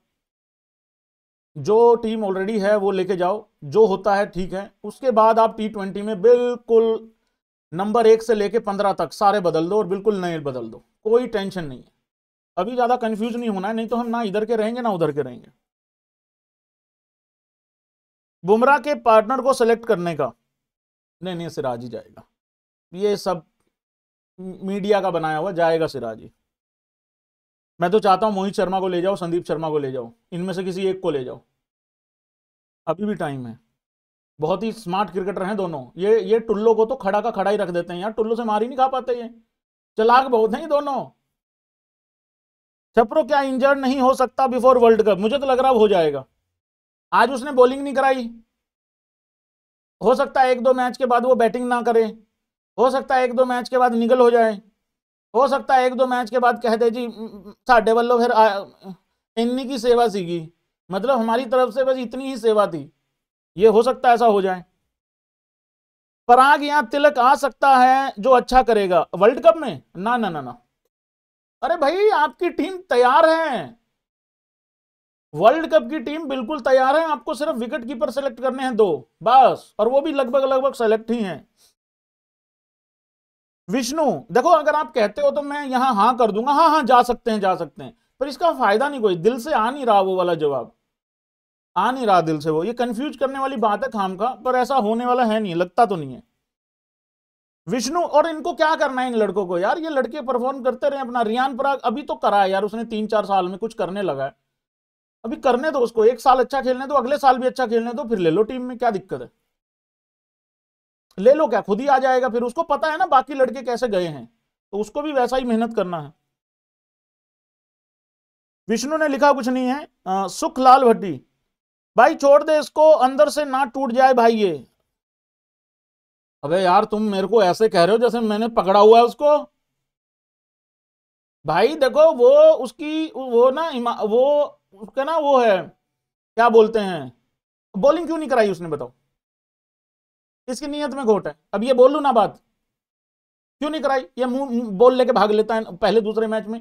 जो टीम ऑलरेडी है वो लेके जाओ जो होता है ठीक है उसके बाद आप टी ट्वेंटी में बिल्कुल नंबर एक से लेके पंद्रह तक सारे बदल दो और बिल्कुल नए बदल दो कोई टेंशन नहीं है अभी ज़्यादा कंफ्यूज नहीं होना है नहीं तो हम ना इधर के रहेंगे ना उधर के रहेंगे बुमराह के पार्टनर को सेलेक्ट करने का नहीं नहीं सिराज ही जाएगा ये सब मीडिया का बनाया हुआ जाएगा सिराज ही मैं तो चाहता हूँ मोहित शर्मा को ले जाओ संदीप शर्मा को ले जाओ इनमें से किसी एक को ले जाओ अभी भी टाइम है बहुत ही स्मार्ट क्रिकेटर हैं दोनों ये ये टुल्लो को तो खड़ा का खड़ा ही रख देते हैं यार टुल्लो से मार ही नहीं खा पाते ये चलाक बहुत हैं दोनों छपरो क्या इंजर्ड नहीं हो सकता बिफोर वर्ल्ड कप मुझे तो लग रहा हो जाएगा आज उसने बॉलिंग नहीं कराई हो सकता है एक दो मैच के बाद वो बैटिंग ना करे हो सकता है एक दो मैच के बाद निगल हो जाए हो सकता है एक दो मैच के बाद कह दे जी साढ़े वालों फिर इन्नी की सेवा सीगी मतलब हमारी तरफ से बस इतनी ही सेवा थी ये हो सकता है ऐसा हो जाए पराग या तिलक आ सकता है जो अच्छा करेगा वर्ल्ड कप में ना ना ना ना अरे भाई आपकी टीम तैयार है वर्ल्ड कप की टीम बिल्कुल तैयार है आपको सिर्फ विकेट कीपर सेलेक्ट करने हैं दो बस और वो भी लगभग लगभग सेलेक्ट ही हैं विष्णु देखो अगर आप कहते हो तो मैं यहां हाँ कर दूंगा हाँ हाँ जा सकते हैं जा सकते हैं पर इसका फायदा नहीं कोई दिल से आ नहीं रहा वो वाला जवाब आ नहीं रहा दिल से वो ये कंफ्यूज करने वाली बात है खाम का पर ऐसा होने वाला है नहीं लगता तो नहीं है विष्णु और इनको क्या करना है इन लड़कों को यार ये लड़के परफॉर्म करते रहे अपना रियान पराग अभी तो करा है यार उसने तीन चार साल में कुछ करने लगा है अभी करने दो उसको एक साल अच्छा खेलने दो अगले साल भी अच्छा खेलने दो फिर ले लो टीम में क्या दिक्कत है ले लो क्या खुद ही आ जाएगा फिर उसको पता है ना बाकी लड़के कैसे गए हैं तो उसको भी वैसा ही मेहनत करना है विष्णु ने लिखा कुछ नहीं है सुख लाल भट्टी भाई छोड़ दे इसको अंदर से ना टूट जाए भाई ये अबे यार तुम मेरे को ऐसे कह रहे हो जैसे मैंने पकड़ा हुआ है उसको भाई देखो वो उसकी वो ना वो उसका ना वो है क्या बोलते हैं बॉलिंग क्यों नहीं कराई उसने बताओ इसकी नीयत में घोट है अब ये बोल लू ना बात क्यों नहीं कराई ये मुंह बॉल लेके भाग लेता है पहले दूसरे मैच में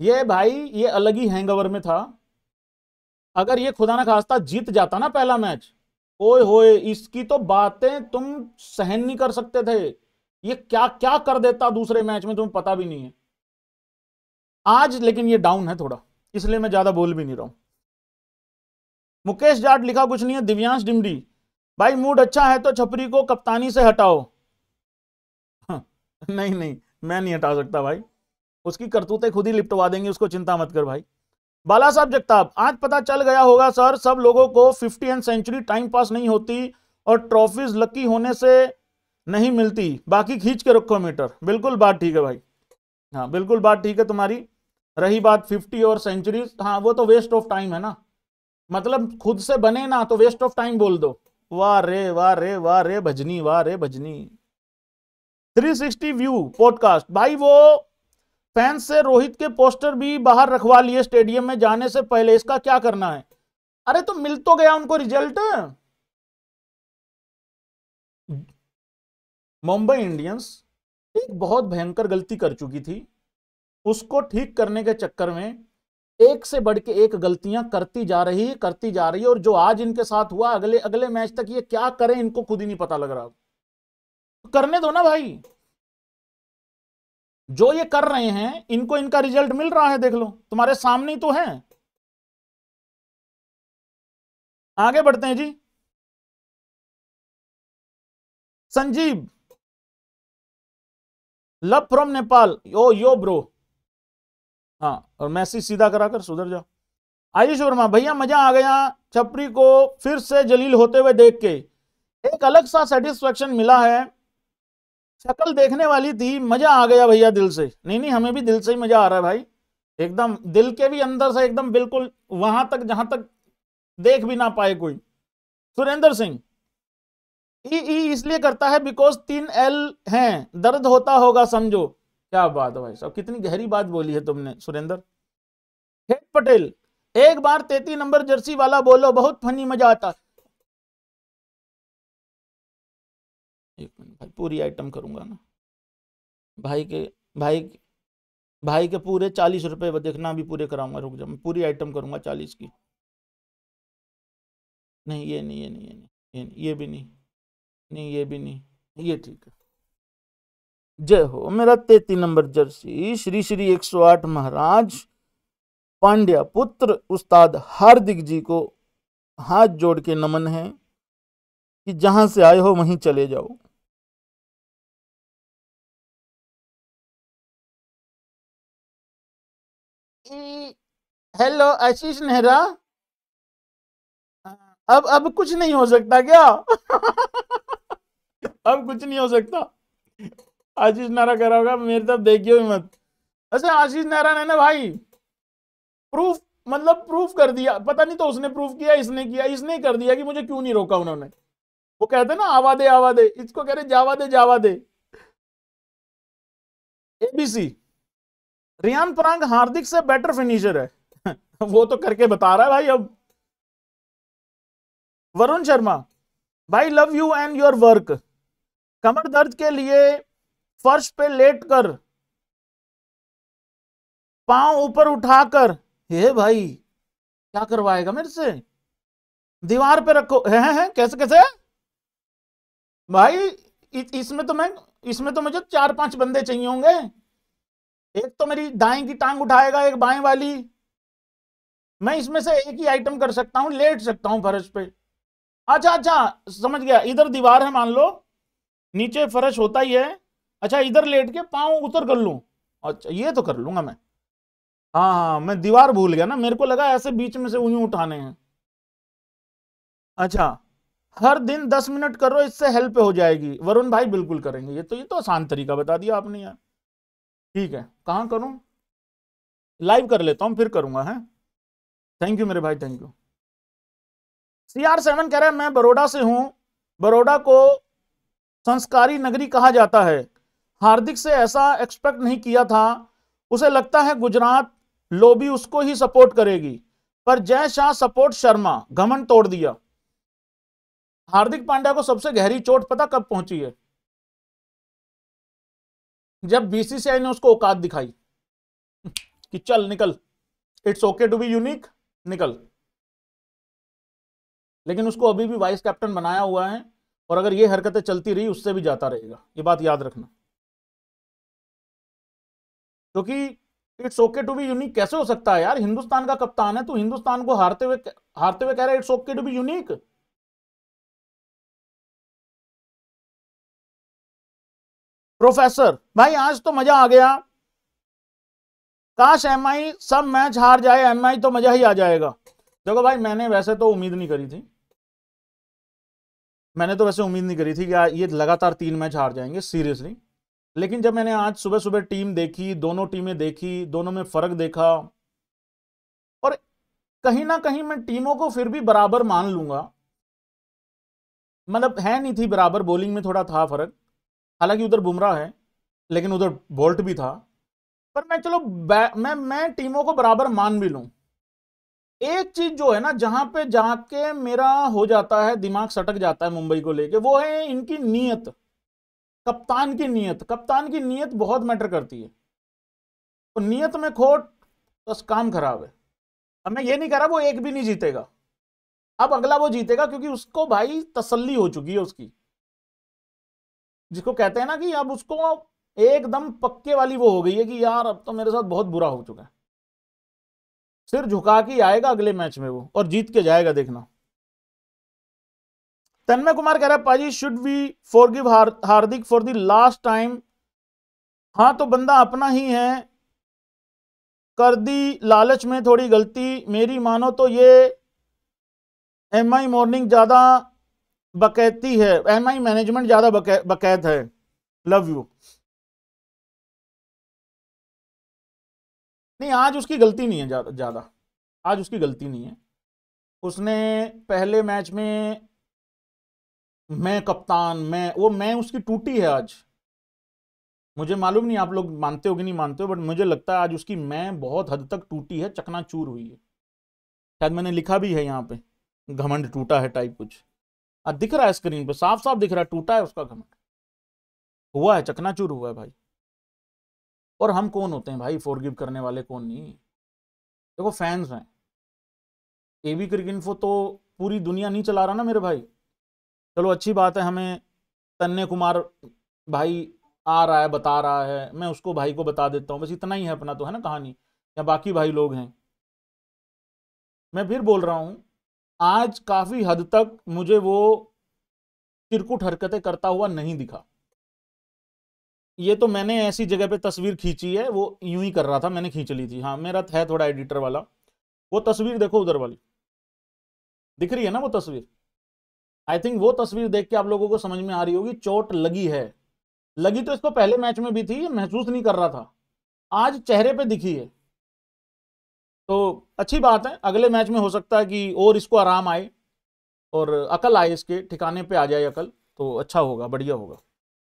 ये भाई ये अलग ही हैंगओवर में था अगर ये खुदा ना खास्ता जीत जाता ना पहला मैच ओए होए इसकी तो बातें तुम सहन नहीं कर सकते थे ये क्या क्या कर देता दूसरे मैच में तुम्हें पता भी नहीं है आज लेकिन ये डाउन है थोड़ा इसलिए मैं ज़्यादा बोल भी नहीं रहा हूं मुकेश जाट लिखा कुछ नहीं है दिव्यांश डिमडी भाई मूड अच्छा है तो छपरी को कप्तानी से हटाओ हाँ, नहीं नहीं मैं नहीं हटा सकता भाई उसकी करतूतें खुद ही लिपटवा देंगे उसको चिंता मत कर भाई बाला साहब जगताप आज पता चल गया होगा सर सब लोगों को fifty and century time pass नहीं होती और ट्रॉफीज लकी होने से नहीं मिलती बाकी खींच के रखो मीटर बिल्कुल बात ठीक है भाई हाँ बिल्कुल बात ठीक है तुम्हारी रही बात फिफ्टी और सेंचुरी हाँ वो तो वेस्ट ऑफ टाइम है ना मतलब खुद से बने ना तो वेस्ट ऑफ टाइम बोल दो वाह रे वाह रे वाह रे भजनी वाह रे भजनी 360 व्यू पॉडकास्ट भाई वो फैंस से रोहित के पोस्टर भी बाहर रखवा लिए स्टेडियम में जाने से पहले इसका क्या करना है अरे तो मिल तो गया उनको रिजल्ट मुंबई इंडियंस एक बहुत भयंकर गलती कर चुकी थी उसको ठीक करने के चक्कर में एक से बढ़ के एक गलतियां करती जा रही है करती जा रही है और जो आज इनके साथ हुआ अगले अगले मैच तक ये क्या करें इनको खुद ही नहीं पता लग रहा तो करने दो ना भाई जो ये कर रहे हैं इनको इनका रिजल्ट मिल रहा है देख लो तुम्हारे सामने ही तो है आगे बढ़ते हैं जी Sanjeev love from Nepal yo yo bro और मैसेज सीधा कराकर सुधर जाओ आयुष वर्मा भैया मजा आ गया छपरी को फिर से जलील होते हुए देख के एक अलग सा सेटिस्फेक्शन मिला है शक्ल देखने वाली थी मजा आ गया भैया दिल से नहीं नहीं हमें भी दिल से ही मजा आ रहा है भाई एकदम दिल के भी अंदर से एकदम बिल्कुल वहां तक जहां तक देख भी ना पाए कोई सुरेंद्र सिंह ई इसलिए करता है बिकॉज तीन एल हैं दर्द होता होगा समझो क्या बात है भाई साहब कितनी गहरी बात बोली है तुमने सुरेंद्र हेड पटेल एक बार तेती नंबर जर्सी वाला बोलो बहुत फनी मजा आता एक मिनट भाई पूरी आइटम करूंगा ना भाई के भाई भाई के पूरे चालीस रुपए देखना भी पूरे कराऊंगा रुक जाऊ पूरी आइटम करूंगा चालीस की नहीं ये नहीं ये नहीं ये नहीं ये, नहीं, ये भी नहीं नहीं ये भी नहीं ये ठीक है जय हो मेरा तेती नंबर जर्सी श्री श्री 108 महाराज पांड्या पुत्र उस्ताद हार्दिक जी को हाथ जोड़ के नमन है कि जहां से आए हो वहीं चले जाओ हेलो आशीष नेहरा अब अब कुछ नहीं हो सकता क्या अब कुछ नहीं हो सकता आशीष नारा कह रहा होगा मेरी तरफ देखियो ही मत अच्छा आशीष नारा ने ना भाई प्रूफ मतलब प्रूफ कर दिया पता नहीं तो उसने प्रूफ किया इसने किया इसने कर दिया कि मुझे क्यों नहीं रोका उन्होंने वो कहते हैं ना आवा दे आवा दे इसको कह रहे जावा दे जावा दे एबीसी रियान परांग हार्दिक से बेटर फिनिशर है वो तो करके बता रहा है भाई अब वरुण शर्मा भाई love you and your work कमर दर्द के लिए फर्श पे लेटकर पांव ऊपर उठाकर हे भाई क्या करवाएगा मेरे से दीवार पे रखो है, है, है कैसे कैसे भाई इसमें तो मैं इसमें तो मुझे चार पांच बंदे चाहिए होंगे एक तो मेरी दाएं की टांग उठाएगा एक बाएं वाली मैं इसमें से एक ही आइटम कर सकता हूं लेट सकता हूं फर्श पे अच्छा अच्छा समझ गया इधर दीवार है मान लो नीचे फर्श होता ही है अच्छा इधर लेट के पाँव उतर कर लूँ अच्छा ये तो कर लूँगा मैं हाँ हाँ मैं दीवार भूल गया ना मेरे को लगा ऐसे बीच में से उंगली उठाने हैं अच्छा हर दिन दस मिनट करो इससे हेल्प हो जाएगी वरुण भाई बिल्कुल करेंगे ये तो ये तो आसान तरीका बता दिया आपने यार ठीक है कहाँ करूँ लाइव कर लेता हूँ फिर करूँगा है थैंक यू मेरे भाई thank you C R seven कह रहे हैं मैं बड़ोडा से हूँ बड़ोडा को संस्कारी नगरी कहा जाता है हार्दिक से ऐसा एक्सपेक्ट नहीं किया था उसे लगता है गुजरात लोबी उसको ही सपोर्ट करेगी पर जय शाह सपोर्ट शर्मा घमन तोड़ दिया हार्दिक पांड्या को सबसे गहरी चोट पता कब पहुंची है जब बीसीसीआई ने उसको औकात दिखाई कि चल निकल it's okay to be unique निकल लेकिन उसको अभी भी वाइस कैप्टन बनाया हुआ है और अगर ये हरकतें चलती रही उससे भी जाता रहेगा ये बात याद रखना क्योंकि it's okay to be unique कैसे हो सकता है यार हिंदुस्तान का कप्तान है तो हिंदुस्तान को हारते हुए हारते हुए कह रहे it's okay to be unique professor भाई आज तो मजा आ गया काश एम आई सब मैच हार जाए एमआई तो मजा ही आ जाएगा देखो भाई मैंने वैसे तो उम्मीद नहीं करी थी मैंने तो वैसे उम्मीद नहीं करी थी कि ये लगातार तीन मैच हार जाएंगे सीरियसली लेकिन जब मैंने आज सुबह सुबह टीम देखी दोनों टीमें देखी दोनों में फर्क देखा और कहीं ना कहीं मैं टीमों को फिर भी बराबर मान लूंगा मतलब है नहीं थी बराबर बॉलिंग में थोड़ा था फर्क हालांकि उधर बुमराह है लेकिन उधर बोल्ट भी था पर मैं चलो मैं मैं टीमों को बराबर मान भी लू एक चीज जो है ना जहां पे जाके मेरा हो जाता है दिमाग सटक जाता है मुंबई को लेके वो है इनकी नीयत कप्तान की नीयत कप्तान की नीयत बहुत मैटर करती है तो नीयत में खोट तो बस काम खराब है मैं ये नहीं रहा वो एक भी नहीं जीतेगा अब अगला वो जीतेगा क्योंकि उसको भाई तसल्ली हो चुकी है उसकी जिसको कहते हैं ना कि अब उसको एकदम पक्के वाली वो हो गई है कि यार अब तो मेरे साथ बहुत बुरा हो चुका है सिर झुका के आएगा अगले मैच में वो और जीत के जाएगा देखना तन्मय कुमार कह रहा है पाजी should we forgive Hardik for the last time हाँ तो बंदा अपना ही है कर दी लालच में थोड़ी गलती मेरी मानो तो ये एम आई मॉर्निंग ज़्यादा बकैती है एम आई मैनेजमेंट ज़्यादा बकैत है लव यू नहीं आज उसकी गलती नहीं है ज़्यादा आज उसकी गलती नहीं है उसने पहले मैच में मैं कप्तान मैं वो मैं उसकी टूटी है आज मुझे मालूम नहीं आप लोग मानते हो कि नहीं मानते हो बट मुझे लगता है आज उसकी मैं बहुत हद तक टूटी है चकनाचूर हुई है शायद मैंने लिखा भी है यहाँ पे घमंड टूटा है टाइप कुछ आज दिख रहा है स्क्रीन पे साफ साफ दिख रहा है टूटा है उसका घमंड हुआ है चकनाचूर हुआ है भाई और हम कौन होते हैं भाई फोर करने वाले कौन नहीं देखो फैंस हैं ए बी क्रिक इन्फो तो पूरी दुनिया नहीं चला रहा ना मेरे भाई चलो अच्छी बात है हमें तन्ने कुमार भाई आ रहा है बता रहा है मैं उसको भाई को बता देता हूँ बस इतना ही है अपना तो है ना कहानी या बाकी भाई लोग हैं मैं फिर बोल रहा हूँ आज काफ़ी हद तक मुझे वो चिरकुट हरकतें करता हुआ नहीं दिखा ये तो मैंने ऐसी जगह पे तस्वीर खींची है वो यूं ही कर रहा था मैंने खींच ली थी हाँ मेरा है थोड़ा एडिटर वाला वो तस्वीर देखो उधर वाली दिख रही है ना वो तस्वीर आई थिंक वो तस्वीर देख के आप लोगों को समझ में आ रही होगी चोट लगी है लगी तो इसको पहले मैच में भी थी ये महसूस नहीं कर रहा था आज चेहरे पे दिखी है तो अच्छी बात है अगले मैच में हो सकता है कि और इसको आराम आए और अकल आए इसके ठिकाने पे आ जाए अकल तो अच्छा होगा बढ़िया होगा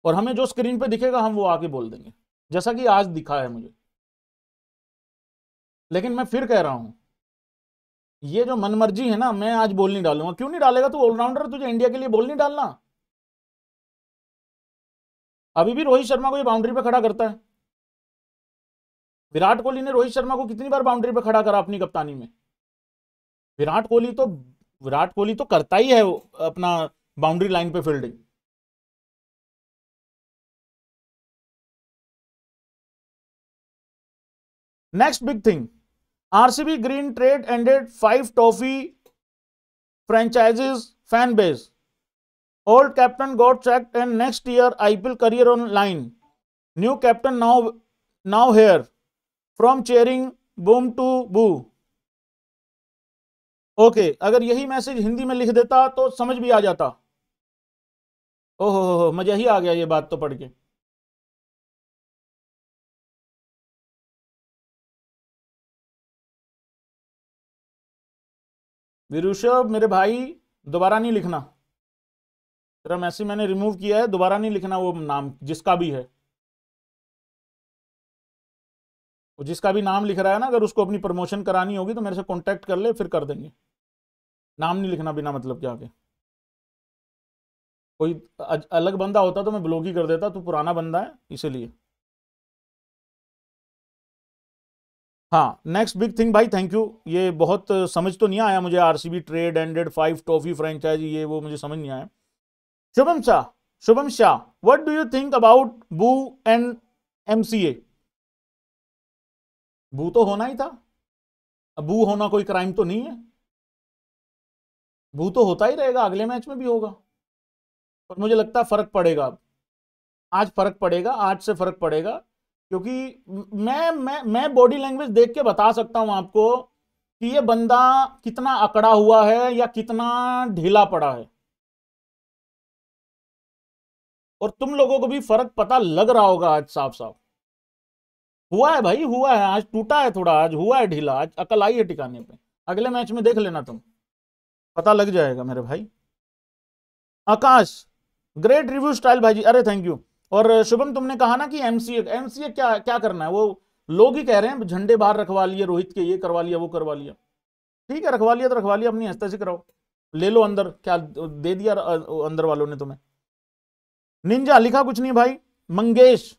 और हमें जो स्क्रीन पे दिखेगा हम वो आके बोल देंगे जैसा कि आज दिखा है मुझे लेकिन मैं फिर कह रहा हूँ ये जो मनमर्जी है ना मैं आज बोल नहीं डालूंगा क्यों नहीं डालेगा तू ऑलराउंडर तुझे इंडिया के लिए बोल नहीं डालना अभी भी रोहित शर्मा को ये बाउंड्री पे खड़ा करता है विराट कोहली ने रोहित शर्मा को कितनी बार बाउंड्री पे खड़ा करा अपनी कप्तानी में विराट कोहली तो विराट कोहली तो करता ही है अपना बाउंड्री लाइन पे fielding next big thing RCB Green trade ended five trophy franchises fan base old captain god check and next year IPL career on line new captain now now here from cheering boom to boo okay अगर यही message Hindi में लिख देता तो समझ भी आ जाता ओहो हो मजा ही आ गया ये बात तो पढ़ के विरुषभ मेरे भाई दोबारा नहीं लिखना तेरा मैसेज मैंने रिमूव किया है दोबारा नहीं लिखना वो नाम जिसका भी है वो जिसका भी नाम लिख रहा है ना अगर उसको अपनी प्रमोशन करानी होगी तो मेरे से कॉन्टेक्ट कर ले फिर कर देंगे नाम नहीं लिखना बिना मतलब के आगे कोई अलग बंदा होता तो मैं ब्लॉक ही कर देता तू पुराना बंदा है इसीलिए हाँ नेक्स्ट बिग थिंग भाई थैंक यू ये बहुत समझ तो नहीं आया मुझे RCB trade ended five trophy franchise ये वो मुझे समझ नहीं आया Shubham Shah Shubham Shah what do you think about boo and MCA boo तो होना ही था बू होना कोई क्राइम तो नहीं है बू तो होता ही रहेगा अगले मैच में भी होगा पर मुझे लगता है फर्क पड़ेगा आज फर्क पड़ेगा आज से फर्क पड़ेगा क्योंकि मैं मैं मैं बॉडी लैंग्वेज देख के बता सकता हूं आपको कि ये बंदा कितना अकड़ा हुआ है या कितना ढीला पड़ा है और तुम लोगों को भी फर्क पता लग रहा होगा आज साफ साफ हुआ है भाई हुआ है आज टूटा है थोड़ा आज हुआ है ढीला आज अकल आई है टिकाने पे अगले मैच में देख लेना तुम पता लग जाएगा मेरे भाई आकाश ग्रेट रिव्यू स्टाइल भाई जी अरे थैंक यू और शुभम तुमने कहा ना कि एमसीए एमसीए क्या क्या करना है वो लोग ही कह रहे हैं झंडे बाहर रखवा लिए रोहित के ये करवा लिया वो करवा लिया ठीक है रखवा लिया तो रखवा लिया अपनी हस्ते से कराओ ले लो अंदर क्या दे दिया अंदर वालों ने तुम्हें निंजा लिखा कुछ नहीं भाई मंगेश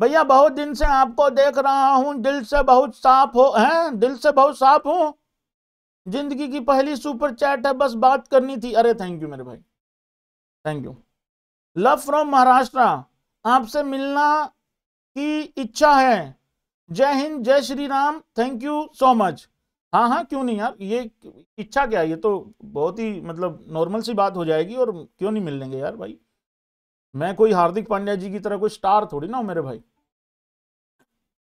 भैया बहुत दिन से आपको देख रहा हूं दिल से बहुत साफ हो हैं दिल से बहुत साफ हूं जिंदगी की पहली सुपर चैट है बस बात करनी थी अरे थैंक यू मेरे भाई thank you love from Maharashtra आपसे मिलना की इच्छा है जय हिंद जय Shri Ram thank you so much हाँ हाँ क्यों नहीं यार ये इच्छा क्या है ये तो बहुत ही मतलब नॉर्मल सी बात हो जाएगी और क्यों नहीं मिल लेंगे यार भाई मैं कोई हार्दिक पांड्या जी की तरह कोई स्टार थोड़ी ना हूँ मेरे भाई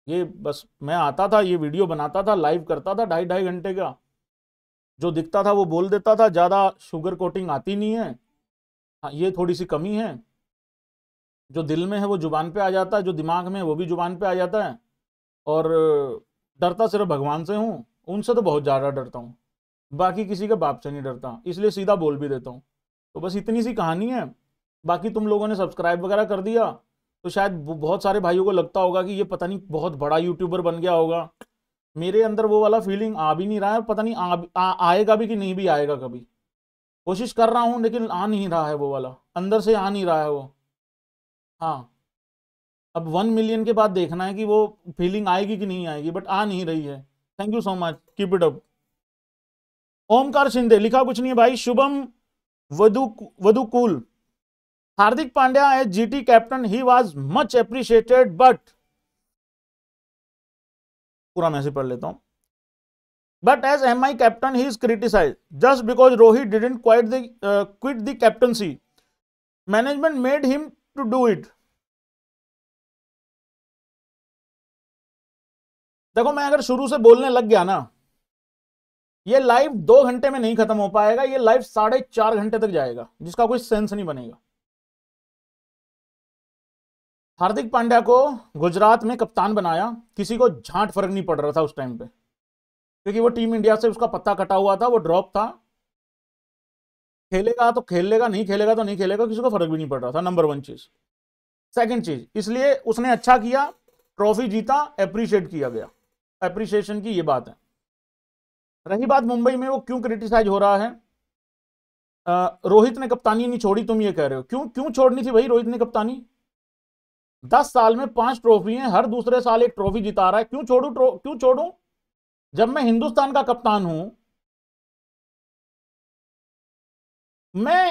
ये बस मैं आता था ये वीडियो बनाता था लाइव करता था ढाई ढाई घंटे का जो दिखता था वो बोल देता था ज़्यादा शुगर कोटिंग आती नहीं है हाँ ये थोड़ी सी कमी है जो दिल में है वो जुबान पे आ जाता है जो दिमाग में है वो भी जुबान पे आ जाता है और डरता सिर्फ भगवान से हूँ उनसे तो बहुत ज़्यादा डरता हूँ बाकी किसी के बाप से नहीं डरता इसलिए सीधा बोल भी देता हूँ तो बस इतनी सी कहानी है बाकी तुम लोगों ने सब्सक्राइब वगैरह कर दिया तो शायद बहुत सारे भाइयों को लगता होगा कि ये पता नहीं बहुत बड़ा यूट्यूबर बन गया होगा मेरे अंदर वो वाला फीलिंग आ भी नहीं रहा है पता नहीं आ, आ, आएगा भी कि नहीं भी आएगा कभी कोशिश कर रहा हूं लेकिन आ नहीं रहा है वो वाला अंदर से आ नहीं रहा है वो हाँ अब वन मिलियन के बाद देखना है कि वो फीलिंग आएगी कि नहीं आएगी बट आ नहीं रही है thank you so much keep it up Omkar Shinde लिखा कुछ नहीं है भाई Shubham Vadhu cool Hardik Pandya as GT captain he was much appreciated but पूरा मैसेज पढ़ लेता हूं But as MI captain, he is criticized just because Rohit didn't quite the uh, quit the captaincy. Management made him to do it. देखो मैं अगर शुरू से बोलने लग गया ना ये लाइव दो घंटे में नहीं खत्म हो पाएगा ये लाइव साढ़े चार घंटे तक जाएगा जिसका कोई सेंस नहीं बनेगा हार्दिक पांड्या को गुजरात में कप्तान बनाया किसी को झांट फर्क नहीं पड़ रहा था उस टाइम पे क्योंकि वो टीम इंडिया से उसका पत्ता कटा हुआ था वो ड्रॉप था खेलेगा तो खेल लेगा नहीं खेलेगा तो नहीं खेलेगा किसी को फर्क भी नहीं पड़ रहा था नंबर वन चीज सेकंड चीज इसलिए उसने अच्छा किया ट्रॉफी जीता अप्रिशिएट किया गया अप्रिशिएशन की ये बात है रही बात मुंबई में वो क्यों क्रिटिसाइज हो रहा है आ, रोहित ने कप्तानी नहीं छोड़ी तुम ये कह रहे हो क्यों क्यों छोड़नी थी भाई रोहित ने कप्तानी दस साल में पांच ट्रॉफी है हर दूसरे साल एक ट्रॉफी जिता रहा है क्यों छोड़ू क्यों छोड़ू जब मैं हिंदुस्तान का कप्तान हूं मैं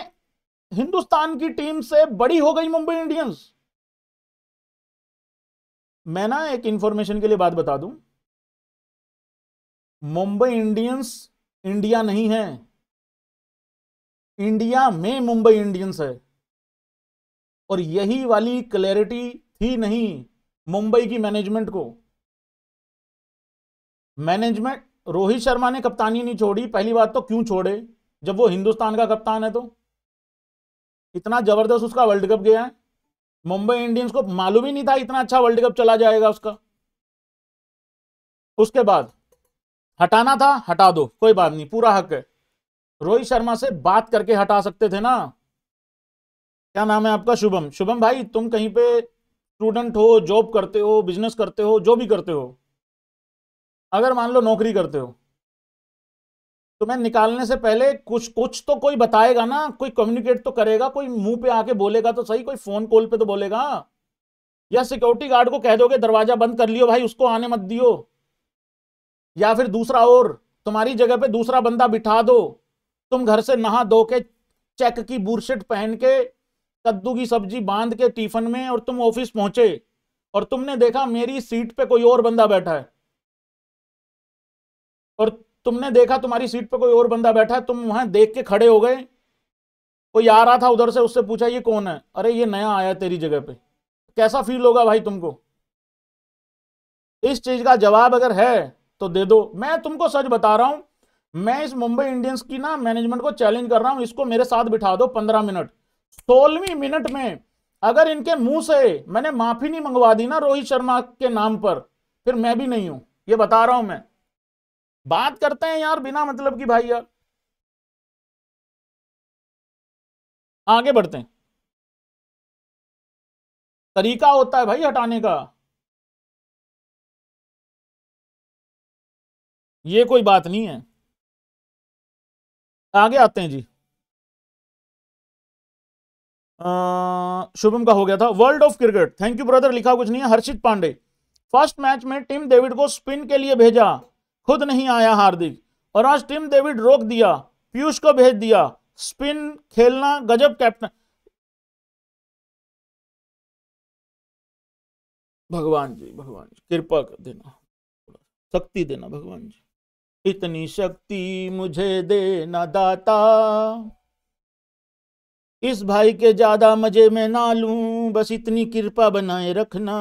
हिंदुस्तान की टीम से बड़ी हो गई मुंबई इंडियंस मैं ना एक इंफॉर्मेशन के लिए बात बता दूं मुंबई इंडियंस इंडिया नहीं है इंडिया में मुंबई इंडियंस है और यही वाली क्लैरिटी थी नहीं मुंबई की मैनेजमेंट को मैनेजमेंट रोहित शर्मा ने कप्तानी नहीं छोड़ी पहली बात तो क्यों छोड़े जब वो हिंदुस्तान का कप्तान है तो इतना जबरदस्त उसका वर्ल्ड कप गया है मुंबई इंडियंस को मालूम ही नहीं था इतना अच्छा वर्ल्ड कप चला जाएगा उसका उसके बाद हटाना था हटा दो कोई बात नहीं पूरा हक है रोहित शर्मा से बात करके हटा सकते थे ना क्या नाम है आपका शुभम शुभम भाई तुम कहीं पे स्टूडेंट हो जॉब करते हो बिजनेस करते हो जो भी करते हो अगर मान लो नौकरी करते हो तो मैं निकालने से पहले कुछ कुछ तो कोई बताएगा ना कोई कम्युनिकेट तो करेगा कोई मुंह पे आके बोलेगा तो सही कोई फोन कॉल पे तो बोलेगा या सिक्योरिटी गार्ड को कह दोगे दरवाजा बंद कर लियो भाई उसको आने मत दियो या फिर दूसरा और तुम्हारी जगह पे दूसरा बंदा बिठा दो तुम घर से नहा दो के चेक की बुरशेट पहन के कद्दू की सब्जी बांध के टिफिन में और तुम ऑफिस पहुंचे और तुमने देखा मेरी सीट पे कोई और बंदा बैठा है और तुमने देखा तुम्हारी सीट पर कोई और बंदा बैठा है तुम वहां देख के खड़े हो गए कोई आ रहा था उधर से उससे पूछा ये कौन है अरे ये नया आया तेरी जगह पे कैसा फील होगा भाई तुमको इस चीज का जवाब अगर है तो दे दो मैं तुमको सच बता रहा हूं मैं इस मुंबई इंडियंस की ना मैनेजमेंट को चैलेंज कर रहा हूं इसको मेरे साथ बिठा दो पंद्रह मिनट सोलहवीं मिनट में अगर इनके मुंह से मैंने माफी नहीं मंगवा दी ना रोहित शर्मा के नाम पर फिर मैं भी नहीं हूं ये बता रहा हूं मैं बात करते हैं यार बिना मतलब की भाई यार आगे बढ़ते हैं तरीका होता है भाई हटाने का ये कोई बात नहीं है आगे आते हैं जी शुभम का हो गया था world of cricket thank you brother लिखा कुछ नहीं है हर्षित पांडे फर्स्ट मैच में टीम डेविड को स्पिन के लिए भेजा खुद नहीं आया हार्दिक और आज टीम डेविड रोक दिया पीयूष को भेज दिया स्पिन खेलना गजब कैप्टन भगवान जी भगवान जी कृपा कर देना शक्ति देना भगवान जी इतनी शक्ति मुझे देना दाता इस भाई के ज्यादा मजे में ना लूं बस इतनी कृपा बनाए रखना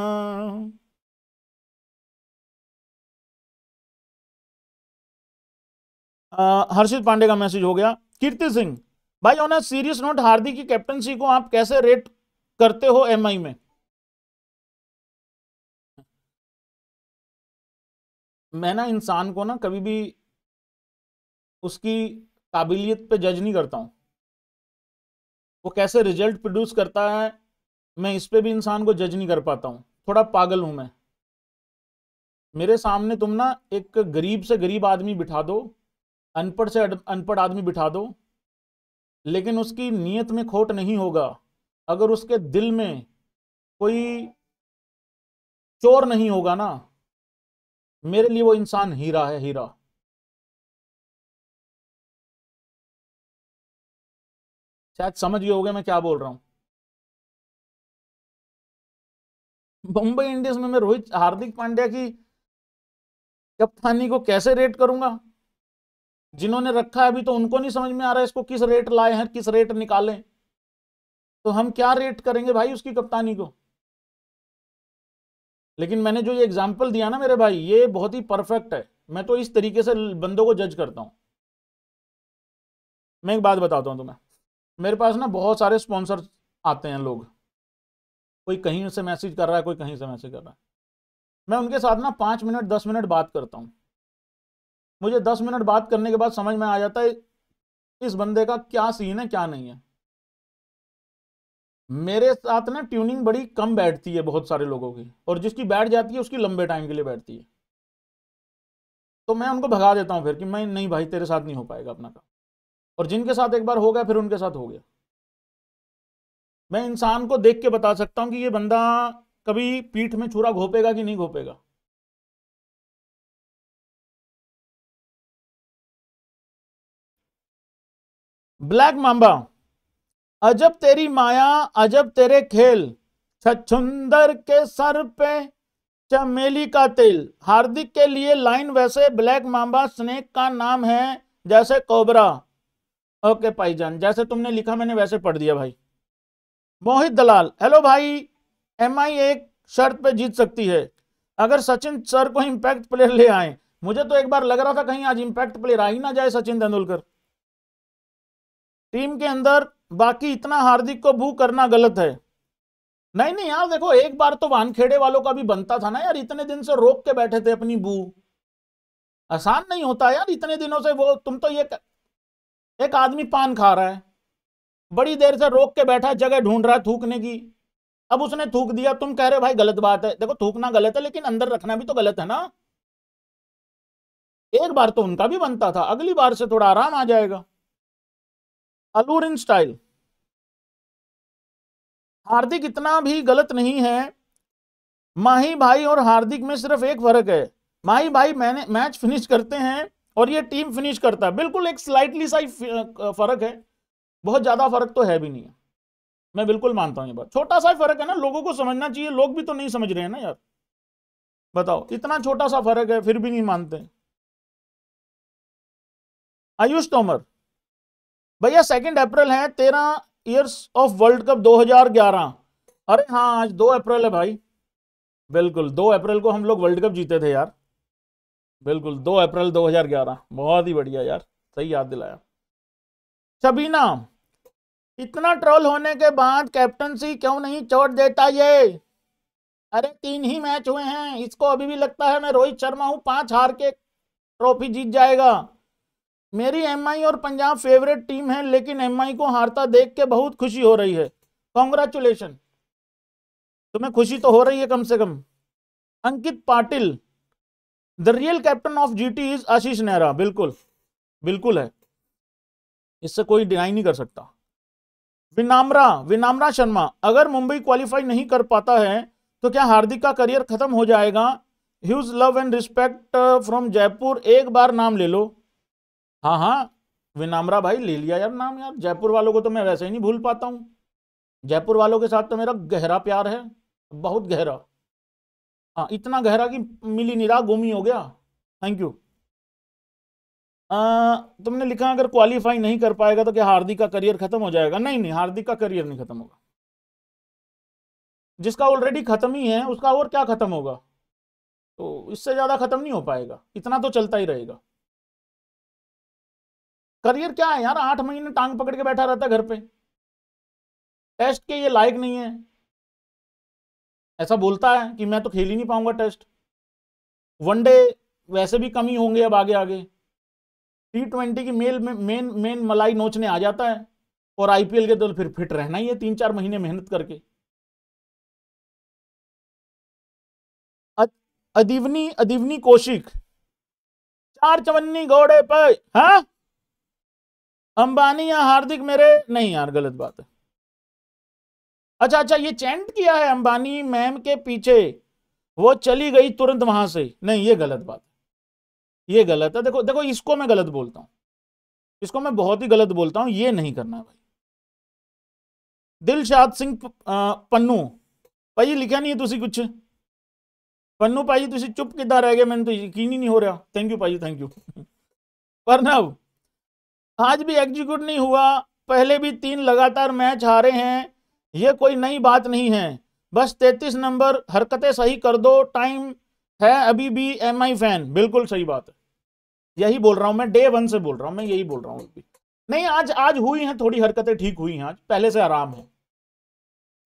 हर्षित पांडे का मैसेज हो गया कीर्ति सिंह भाई ऑन सीरियस नोट हार्दिक की कैप्टनसी को आप कैसे रेट करते हो एमआई में मैं ना इंसान को ना कभी भी उसकी काबिलियत पे जज नहीं करता हूं वो कैसे रिजल्ट प्रोड्यूस करता है मैं इस पर भी इंसान को जज नहीं कर पाता हूं थोड़ा पागल हूं मैं मेरे सामने तुम ना एक गरीब से गरीब आदमी बिठा दो अनपढ़ से अनपढ़ आदमी बिठा दो लेकिन उसकी नीयत में खोट नहीं होगा अगर उसके दिल में कोई चोर नहीं होगा ना मेरे लिए वो इंसान हीरा है हीरा शायद समझ गए होगे मैं क्या बोल रहा हूं मुंबई इंडियंस में मैं रोहित हार्दिक पांड्या की कप्तानी को कैसे रेट करूंगा जिन्होंने रखा है अभी तो उनको नहीं समझ में आ रहा है इसको किस रेट लाए हैं किस रेट निकालें तो हम क्या रेट करेंगे भाई उसकी कप्तानी को लेकिन मैंने जो ये एग्जाम्पल दिया ना मेरे भाई ये बहुत ही परफेक्ट है मैं तो इस तरीके से बंदों को जज करता हूँ मैं एक बात बताता हूँ तुम्हें मेरे पास ना बहुत सारे स्पॉन्सर आते हैं लोग कोई कहीं से मैसेज कर रहा है कोई कहीं से मैसेज कर रहा है मैं उनके साथ ना पांच मिनट दस मिनट बात करता हूँ मुझे दस मिनट बात करने के बाद समझ में आ जाता है इस बंदे का क्या सीन है क्या नहीं है मेरे साथ ना ट्यूनिंग बड़ी कम बैठती है बहुत सारे लोगों की और जिसकी बैठ जाती है उसकी लंबे टाइम के लिए बैठती है तो मैं उनको भगा देता हूँ फिर कि मैं नहीं भाई तेरे साथ नहीं हो पाएगा अपना काम और जिनके साथ एक बार हो गया फिर उनके साथ हो गया मैं इंसान को देख के बता सकता हूँ कि ये बंदा कभी पीठ में छुरा घोपेगा कि नहीं घोपेगा ब्लैक मांबा अजब तेरी माया अजब तेरे खेल छछुंदर के सर पे चमेली का तेल हार्दिक के लिए लाइन वैसे ब्लैक मांबा स्नेक का नाम है जैसे कोबरा ओके पाईजान जैसे तुमने लिखा मैंने वैसे पढ़ दिया भाई मोहित दलाल हेलो भाई एम आई एक शर्त पे जीत सकती है अगर सचिन सर को इम्पैक्ट प्लेयर ले आए मुझे तो एक बार लग रहा था कहीं आज इम्पैक्ट प्लेयर आ ही ना जाए सचिन तेंदुलकर टीम के अंदर बाकी इतना हार्दिक को भू करना गलत है नहीं नहीं यार देखो एक बार तो वानखेड़े वालों का भी बनता था ना यार इतने दिन से रोक के बैठे थे अपनी बू आसान नहीं होता यार इतने दिनों से वो तुम तो ये कर... एक आदमी पान खा रहा है बड़ी देर से रोक के बैठा जगह ढूंढ रहा है थूकने की अब उसने थूक दिया तुम कह रहे भाई गलत बात है देखो थूकना गलत है लेकिन अंदर रखना भी तो गलत है ना एक बार तो उनका भी बनता था अगली बार से थोड़ा आराम आ जाएगा अलूर इन स्टाइल हार्दिक इतना भी गलत नहीं है माही भाई और हार्दिक में सिर्फ एक फर्क है माही भाई मैंने मैच फिनिश करते हैं और ये टीम फिनिश करता है बिल्कुल एक स्लाइटली सा फर्क है बहुत ज्यादा फर्क तो है भी नहीं है मैं बिल्कुल मानता हूं ये बात छोटा सा फर्क है ना लोगों को समझना चाहिए लोग भी तो नहीं समझ रहे हैं ना यार बताओ इतना छोटा सा फर्क है फिर भी नहीं मानते आयुष तोमर भैया सेकेंड अप्रैल है तेरह ईयर्स ऑफ वर्ल्ड कप 2011 अरे हाँ आज दो अप्रैल है भाई बिल्कुल दो अप्रैल को हम लोग वर्ल्ड कप जीते थे यार बिल्कुल दो अप्रैल 2011 बहुत ही बढ़िया यार सही याद दिलाया शबीना इतना ट्रोल होने के बाद कैप्टनसी क्यों नहीं चोट देता ये अरे तीन ही मैच हुए हैं इसको अभी भी लगता है मैं रोहित शर्मा हूँ पांच हार के ट्रॉफी जीत जाएगा मेरी एमआई और पंजाब फेवरेट टीम है लेकिन एमआई को हारता देख के बहुत खुशी हो रही है कॉन्ग्रेचुलेशन तुम्हें खुशी तो हो रही है कम से कम Ankit Patil the real captain of GT is Ashish Nehra बिल्कुल बिल्कुल है इससे कोई डिनाई नहीं कर सकता विनामरा विनामरा शर्मा अगर मुंबई क्वालिफाई नहीं कर पाता है तो क्या हार्दिक का करियर खत्म हो जाएगा huge love and respect from Jaipur एक बार नाम ले लो हाँ हाँ विनामरा भाई ले लिया यार नाम यार जयपुर वालों को तो मैं वैसे ही नहीं भूल पाता हूँ जयपुर वालों के साथ तो मेरा गहरा प्यार है बहुत गहरा हाँ इतना गहरा कि मिली निरा गोमी हो गया थैंक यू आ, तुमने लिखा अगर क्वालिफाई नहीं कर पाएगा तो क्या हार्दिक का करियर खत्म हो जाएगा नहीं नहीं हार्दिक का करियर नहीं खत्म होगा जिसका ऑलरेडी खत्म ही है उसका और क्या खत्म होगा तो इससे ज़्यादा खत्म नहीं हो पाएगा इतना तो चलता ही रहेगा करियर क्या है यार आठ महीने टांग पकड़ के बैठा रहता है घर पे टेस्ट के ये लायक नहीं है ऐसा बोलता है कि मैं तो खेल ही नहीं पाऊंगा टेस्ट वनडे वैसे भी कमी होंगे अब आगे आगे टी ट्वेंटी की मेल में मेन मेन मलाई नोचने आ जाता है और आईपीएल के दल फिर फिट रहना ही है तीन चार महीने मेहनत करके अदिवनी अदिवनी कौशिक चार चवन्नी घोड़े पे हाँ अंबानी या हार्दिक मेरे नहीं यार गलत बात है अच्छा अच्छा ये चैंट किया है अंबानी मैम के पीछे वो चली गई तुरंत वहां से नहीं ये गलत बात है ये गलत है देखो देखो इसको मैं गलत बोलता हूँ इसको मैं बहुत ही गलत बोलता हूँ ये नहीं करना भाई ਦਿਲਸ਼ਾਦ ਸਿੰਘ ਪੰਨੂ ਭਾਈ ਲਿਖਿਆ ਨਹੀਂ ਤੁਸੀਂ कुछ पन्नू भाई चुप कि रह ਰਹਿ मैंने तो यकीन ही नहीं हो रहा थैंक यू भाई ਭਾਈ थैंक यू ਪਰਨਵ आज भी एग्जीक्यूट नहीं हुआ पहले भी तीन लगातार मैच हारे हैं ये कोई नई बात नहीं है बस तैतीस नंबर हरकतें सही कर दो टाइम है अभी भी एम आई फैन बिल्कुल सही बात है यही बोल रहा हूँ मैं डे वन से बोल रहा हूँ मैं यही बोल रहा हूँ अभी नहीं आज आज हुई हैं थोड़ी हरकतें ठीक हुई हैं आज पहले से आराम है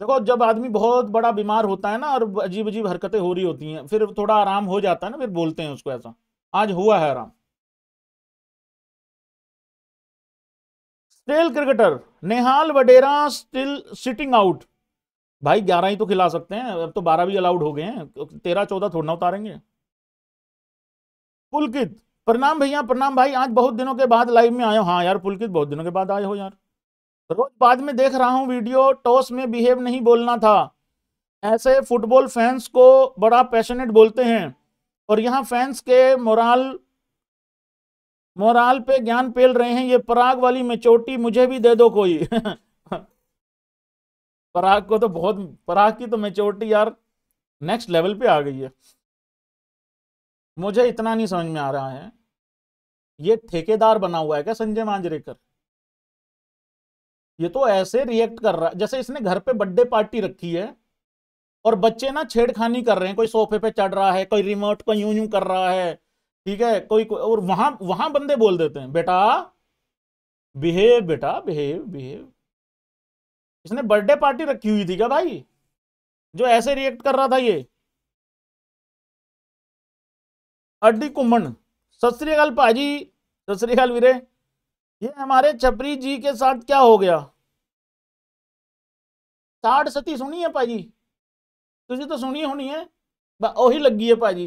देखो जब आदमी बहुत बड़ा बीमार होता है ना और अजीब अजीब हरकतें हो रही होती हैं फिर थोड़ा आराम हो जाता है ना फिर बोलते हैं उसको ऐसा आज हुआ है आराम stale cricketer Nehal Wadhera still sitting out भाई ग्यारह ही तो खिला सकते हैं अब तो बारह भी अलाउड हो गए हैं तो तेरह चौदह थोड़ा ना उतारेंगे पुलकित प्रणाम भैया प्रणाम भाई आज बहुत दिनों के बाद लाइव में आए हो हाँ यार पुलकित बहुत दिनों के बाद आए हो यार रोज बाद में देख रहा हूँ वीडियो टॉस में बिहेव नहीं बोलना था ऐसे फुटबॉल फैंस को बड़ा पैशनेट बोलते हैं और यहाँ फैंस के मोराल मोराल पे ज्ञान पेल रहे हैं ये पराग वाली मेचोटी मुझे भी दे दो कोई पराग को तो बहुत पराग की तो मेचोरिटी यार नेक्स्ट लेवल पे आ गई है मुझे इतना नहीं समझ में आ रहा है ये ठेकेदार बना हुआ है क्या संजय मांजरेकर ये तो ऐसे रिएक्ट कर रहा है जैसे इसने घर पे बर्थडे पार्टी रखी है और बच्चे ना छेड़खानी कर रहे हैं कोई सोफे पे चढ़ रहा है कोई रिमोट को यूं यूं कर रहा है ठीक है कोई, कोई और वहां वहां बंदे बोल देते हैं बेटा बिहेव बेटा बिहेव बिहेव इसने बर्थडे पार्टी रखी हुई थी क्या भाई जो ऐसे रिएक्ट कर रहा था ये अड्डी कुमन सत श्रीकाल पाजी सत श्रीकाल वीरे ये हमारे छपरी जी के साथ क्या हो गया साठ सती सुनी है पाजी तुझे तो सुनी होनी है ओही लगी है पाजी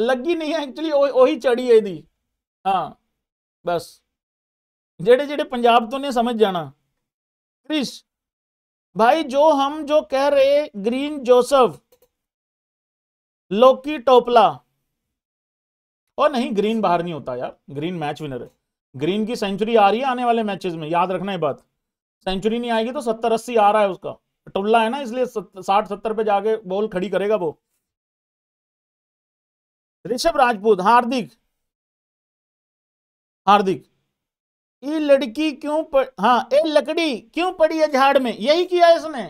नहीं है एक्चुअली ਐਕਚੁਅਲੀ चढ़ी है यदि हाँ बस जेडे जेडे पंजाब तो ਨੇ समझ जाना क्रिश भाई जो हम जो कह रहे ग्रीन जोसफ लोकी टोपला और नहीं ग्रीन बाहर नहीं होता यार ग्रीन मैच विनर है ग्रीन की सेंचुरी आ रही है आने वाले मैचेस में याद रखना है बात सेंचुरी नहीं आएगी तो सत्तर अस्सी आ रहा है उसका टोपला है ना इसलिए साठ सत्तर पे जाके बॉल खड़ी करेगा वो ऋषभ राजपूत हार्दिक हार्दिक ये लड़की क्यों पड़ हाँ ये लकड़ी क्यों पड़ी है झाड़ में यही किया इसने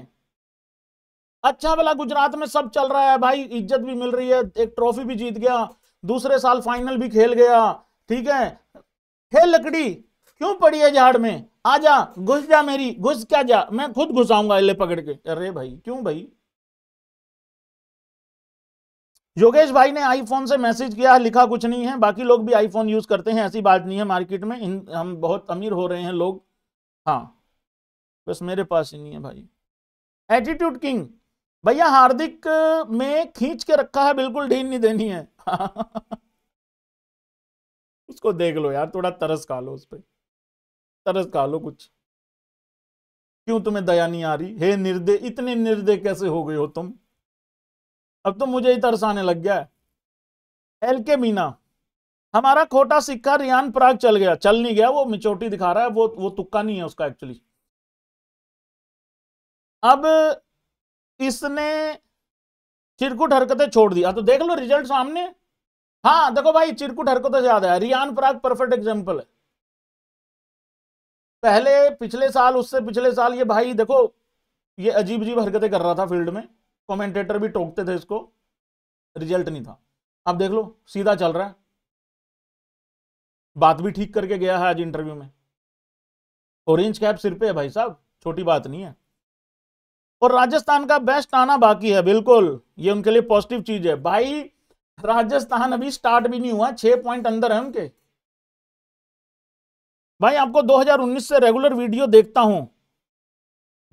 अच्छा भला गुजरात में सब चल रहा है भाई इज्जत भी मिल रही है एक ट्रॉफी भी जीत गया दूसरे साल फाइनल भी खेल गया ठीक है हे लकड़ी क्यों पड़ी है झाड़ में आजा घुस जा मेरी घुस क्या जा मैं खुद घुसाऊंगा इले पकड़ के अरे भाई क्यों भाई योगेश भाई ने आईफोन से मैसेज किया लिखा कुछ नहीं है बाकी लोग भी आईफोन यूज करते हैं ऐसी बात नहीं है मार्केट में इन हम बहुत अमीर हो रहे हैं लोग हाँ बस मेरे पास ही नहीं है भाई एटीट्यूड किंग भैया हार्दिक में खींच के रखा है बिल्कुल ढील नहीं देनी है उसको देख लो यार थोड़ा तरस खा लो उस पर तरस खा लो कुछ क्यों तुम्हें दया नहीं आ रही हे निर्दय इतने निर्दय कैसे हो गए हो तुम अब तो मुझे ही तरस आने लग गया है एल के मीना हमारा खोटा सिक्का रियान पराग चल गया चल नहीं गया वो मिचोटी दिखा रहा है वो वो तुक्का नहीं है उसका एक्चुअली अब इसने चिरकुट हरकतें छोड़ दिया हाँ, तो देख लो रिजल्ट सामने हाँ देखो भाई चिरकुट हरकतों से याद है रियान पराग परफेक्ट एग्जांपल है पहले पिछले साल उससे पिछले साल ये भाई देखो ये अजीब अजीब हरकतें कर रहा था फील्ड में कमेंटेटर भी टोकते थे इसको रिजल्ट नहीं था अब देख लो सीधा चल रहा है बात भी ठीक करके गया है आज इंटरव्यू में ऑरेंज कैप सिर पे है भाई साहब छोटी बात नहीं है और राजस्थान का बेस्ट आना बाकी है बिल्कुल ये उनके लिए पॉजिटिव चीज है भाई राजस्थान अभी स्टार्ट भी नहीं हुआ छह पॉइंट अंदर है उनके भाई आपको 2019 से रेगुलर वीडियो देखता हूं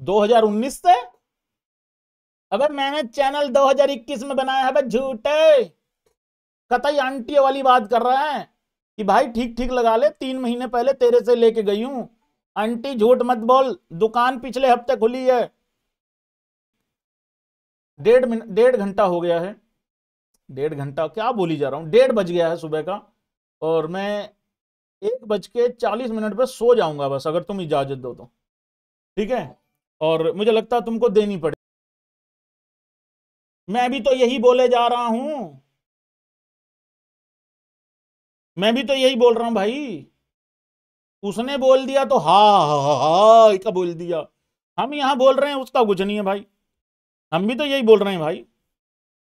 2019 से अबे मैंने चैनल 2021 में बनाया है झूठे कतई आंटी वाली बात कर रहे हैं कि भाई ठीक ठीक लगा ले तीन महीने पहले तेरे से लेके गई हूं आंटी झूठ मत बोल दुकान पिछले हफ्ते खुली है डेढ़ मिनट डेढ़ घंटा हो गया है डेढ़ घंटा क्या बोली जा रहा हूं डेढ़ बज गया है सुबह का और मैं एक बज के चालीस मिनट पर सो जाऊंगा बस अगर तुम इजाज़त दो तो ठीक है और मुझे लगता है तुमको देनी पड़ेगी मैं भी तो यही बोले जा रहा हूं मैं भी तो यही बोल रहा हूं भाई उसने बोल दिया तो हा हा हा का बोल दिया हम यहां बोल रहे हैं उसका कुछ नहीं है भाई हम भी तो यही बोल रहे हैं भाई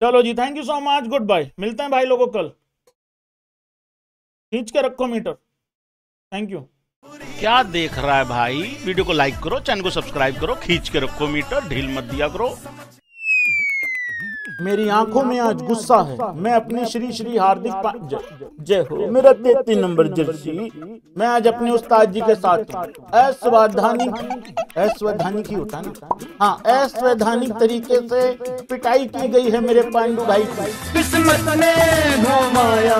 चलो जी thank you so much good bye मिलते हैं भाई लोगों कल खींच के रखो मीटर थैंक यू क्या देख रहा है भाई वीडियो को लाइक करो चैनल को सब्सक्राइब करो खींच के रखो मीटर ढील मत दिया करो मेरी आंखों में आज गुस्सा है मैं अपने श्री श्री हार्दिक जय हो मेरा तेतीस नंबर जर्सी मैं आज अपने उस्ताद जी के साथ अस्वैधानिक ही होता उठाना हाँ अस्वैधानिक तरीके से पिटाई की गई है मेरे पांडू भाई की किस्मत ने घुमाया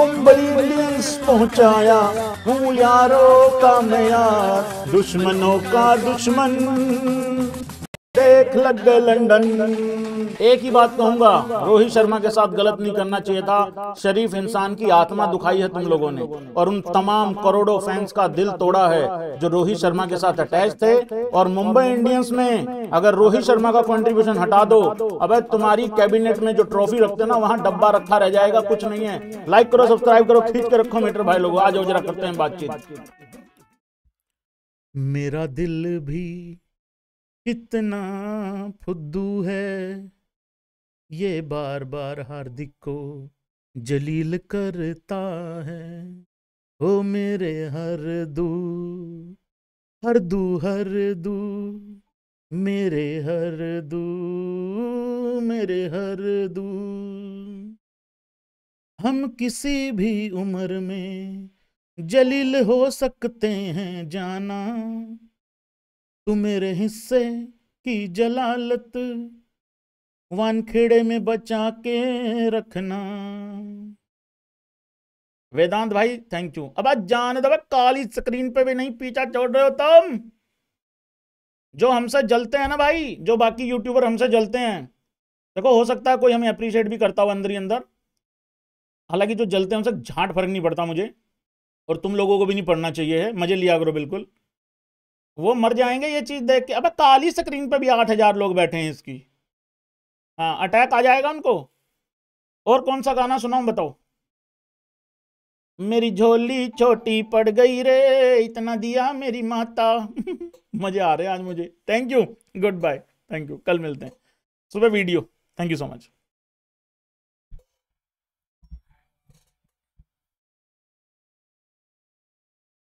मुंबई इंडियंस पहुंचाया हूँ यारों का मैं यार दुश्मनों का दुश्मन लग गए लंदन एक ही बात कहूंगा रोहित शर्मा के साथ गलत नहीं करना चाहिए था शरीफ इंसान की आत्मा दुखाई है तुम लोगों ने और उन तमाम करोड़ों फैंस का दिल तोड़ा है जो रोहित शर्मा के साथ अटैच थे और मुंबई इंडियंस में अगर रोहित शर्मा का कंट्रीब्यूशन हटा दो अब तुम्हारी कैबिनेट में जो ट्रॉफी रखते ना वहाँ डब्बा रखा रह जाएगा कुछ नहीं है लाइक करो सब्सक्राइब करो खींच के रखो मीटर भाई लोग आज जरा करते हैं बातचीत मेरा दिल भी कितना फुद्दू है ये बार बार हार्दिक को जलील करता है ओ मेरे हर दू हर दू हर दू मेरे हर दू मेरे हर दू हम किसी भी उम्र में जलील हो सकते हैं जाना तू मेरे हिस्से की जलालत वानखेड़े में बचा के रखना वेदांत भाई थैंक यू अब आज जान दो काली स्क्रीन पे भी नहीं पीछा छोड़ रहे हो तुम जो हमसे जलते हैं ना भाई जो बाकी यूट्यूबर हमसे जलते हैं देखो हो सकता है कोई हमें अप्रिशिएट भी करता हो अंदर ही अंदर हालांकि जो जलते हैं उनसे झांट फर्क नहीं पड़ता मुझे और तुम लोगों को भी नहीं पढ़ना चाहिए है मजे लिया करो बिल्कुल वो मर जाएंगे ये चीज़ देख के अब ताली स्क्रीन पे भी आठ हज़ार लोग बैठे हैं इसकी हाँ अटैक आ जाएगा उनको और कौन सा गाना सुनाऊ बताओ मेरी झोली छोटी पड़ गई रे इतना दिया मेरी माता मज़े आ रहे हैं आज मुझे thank you good bye thank you कल मिलते हैं सुबह video thank you so much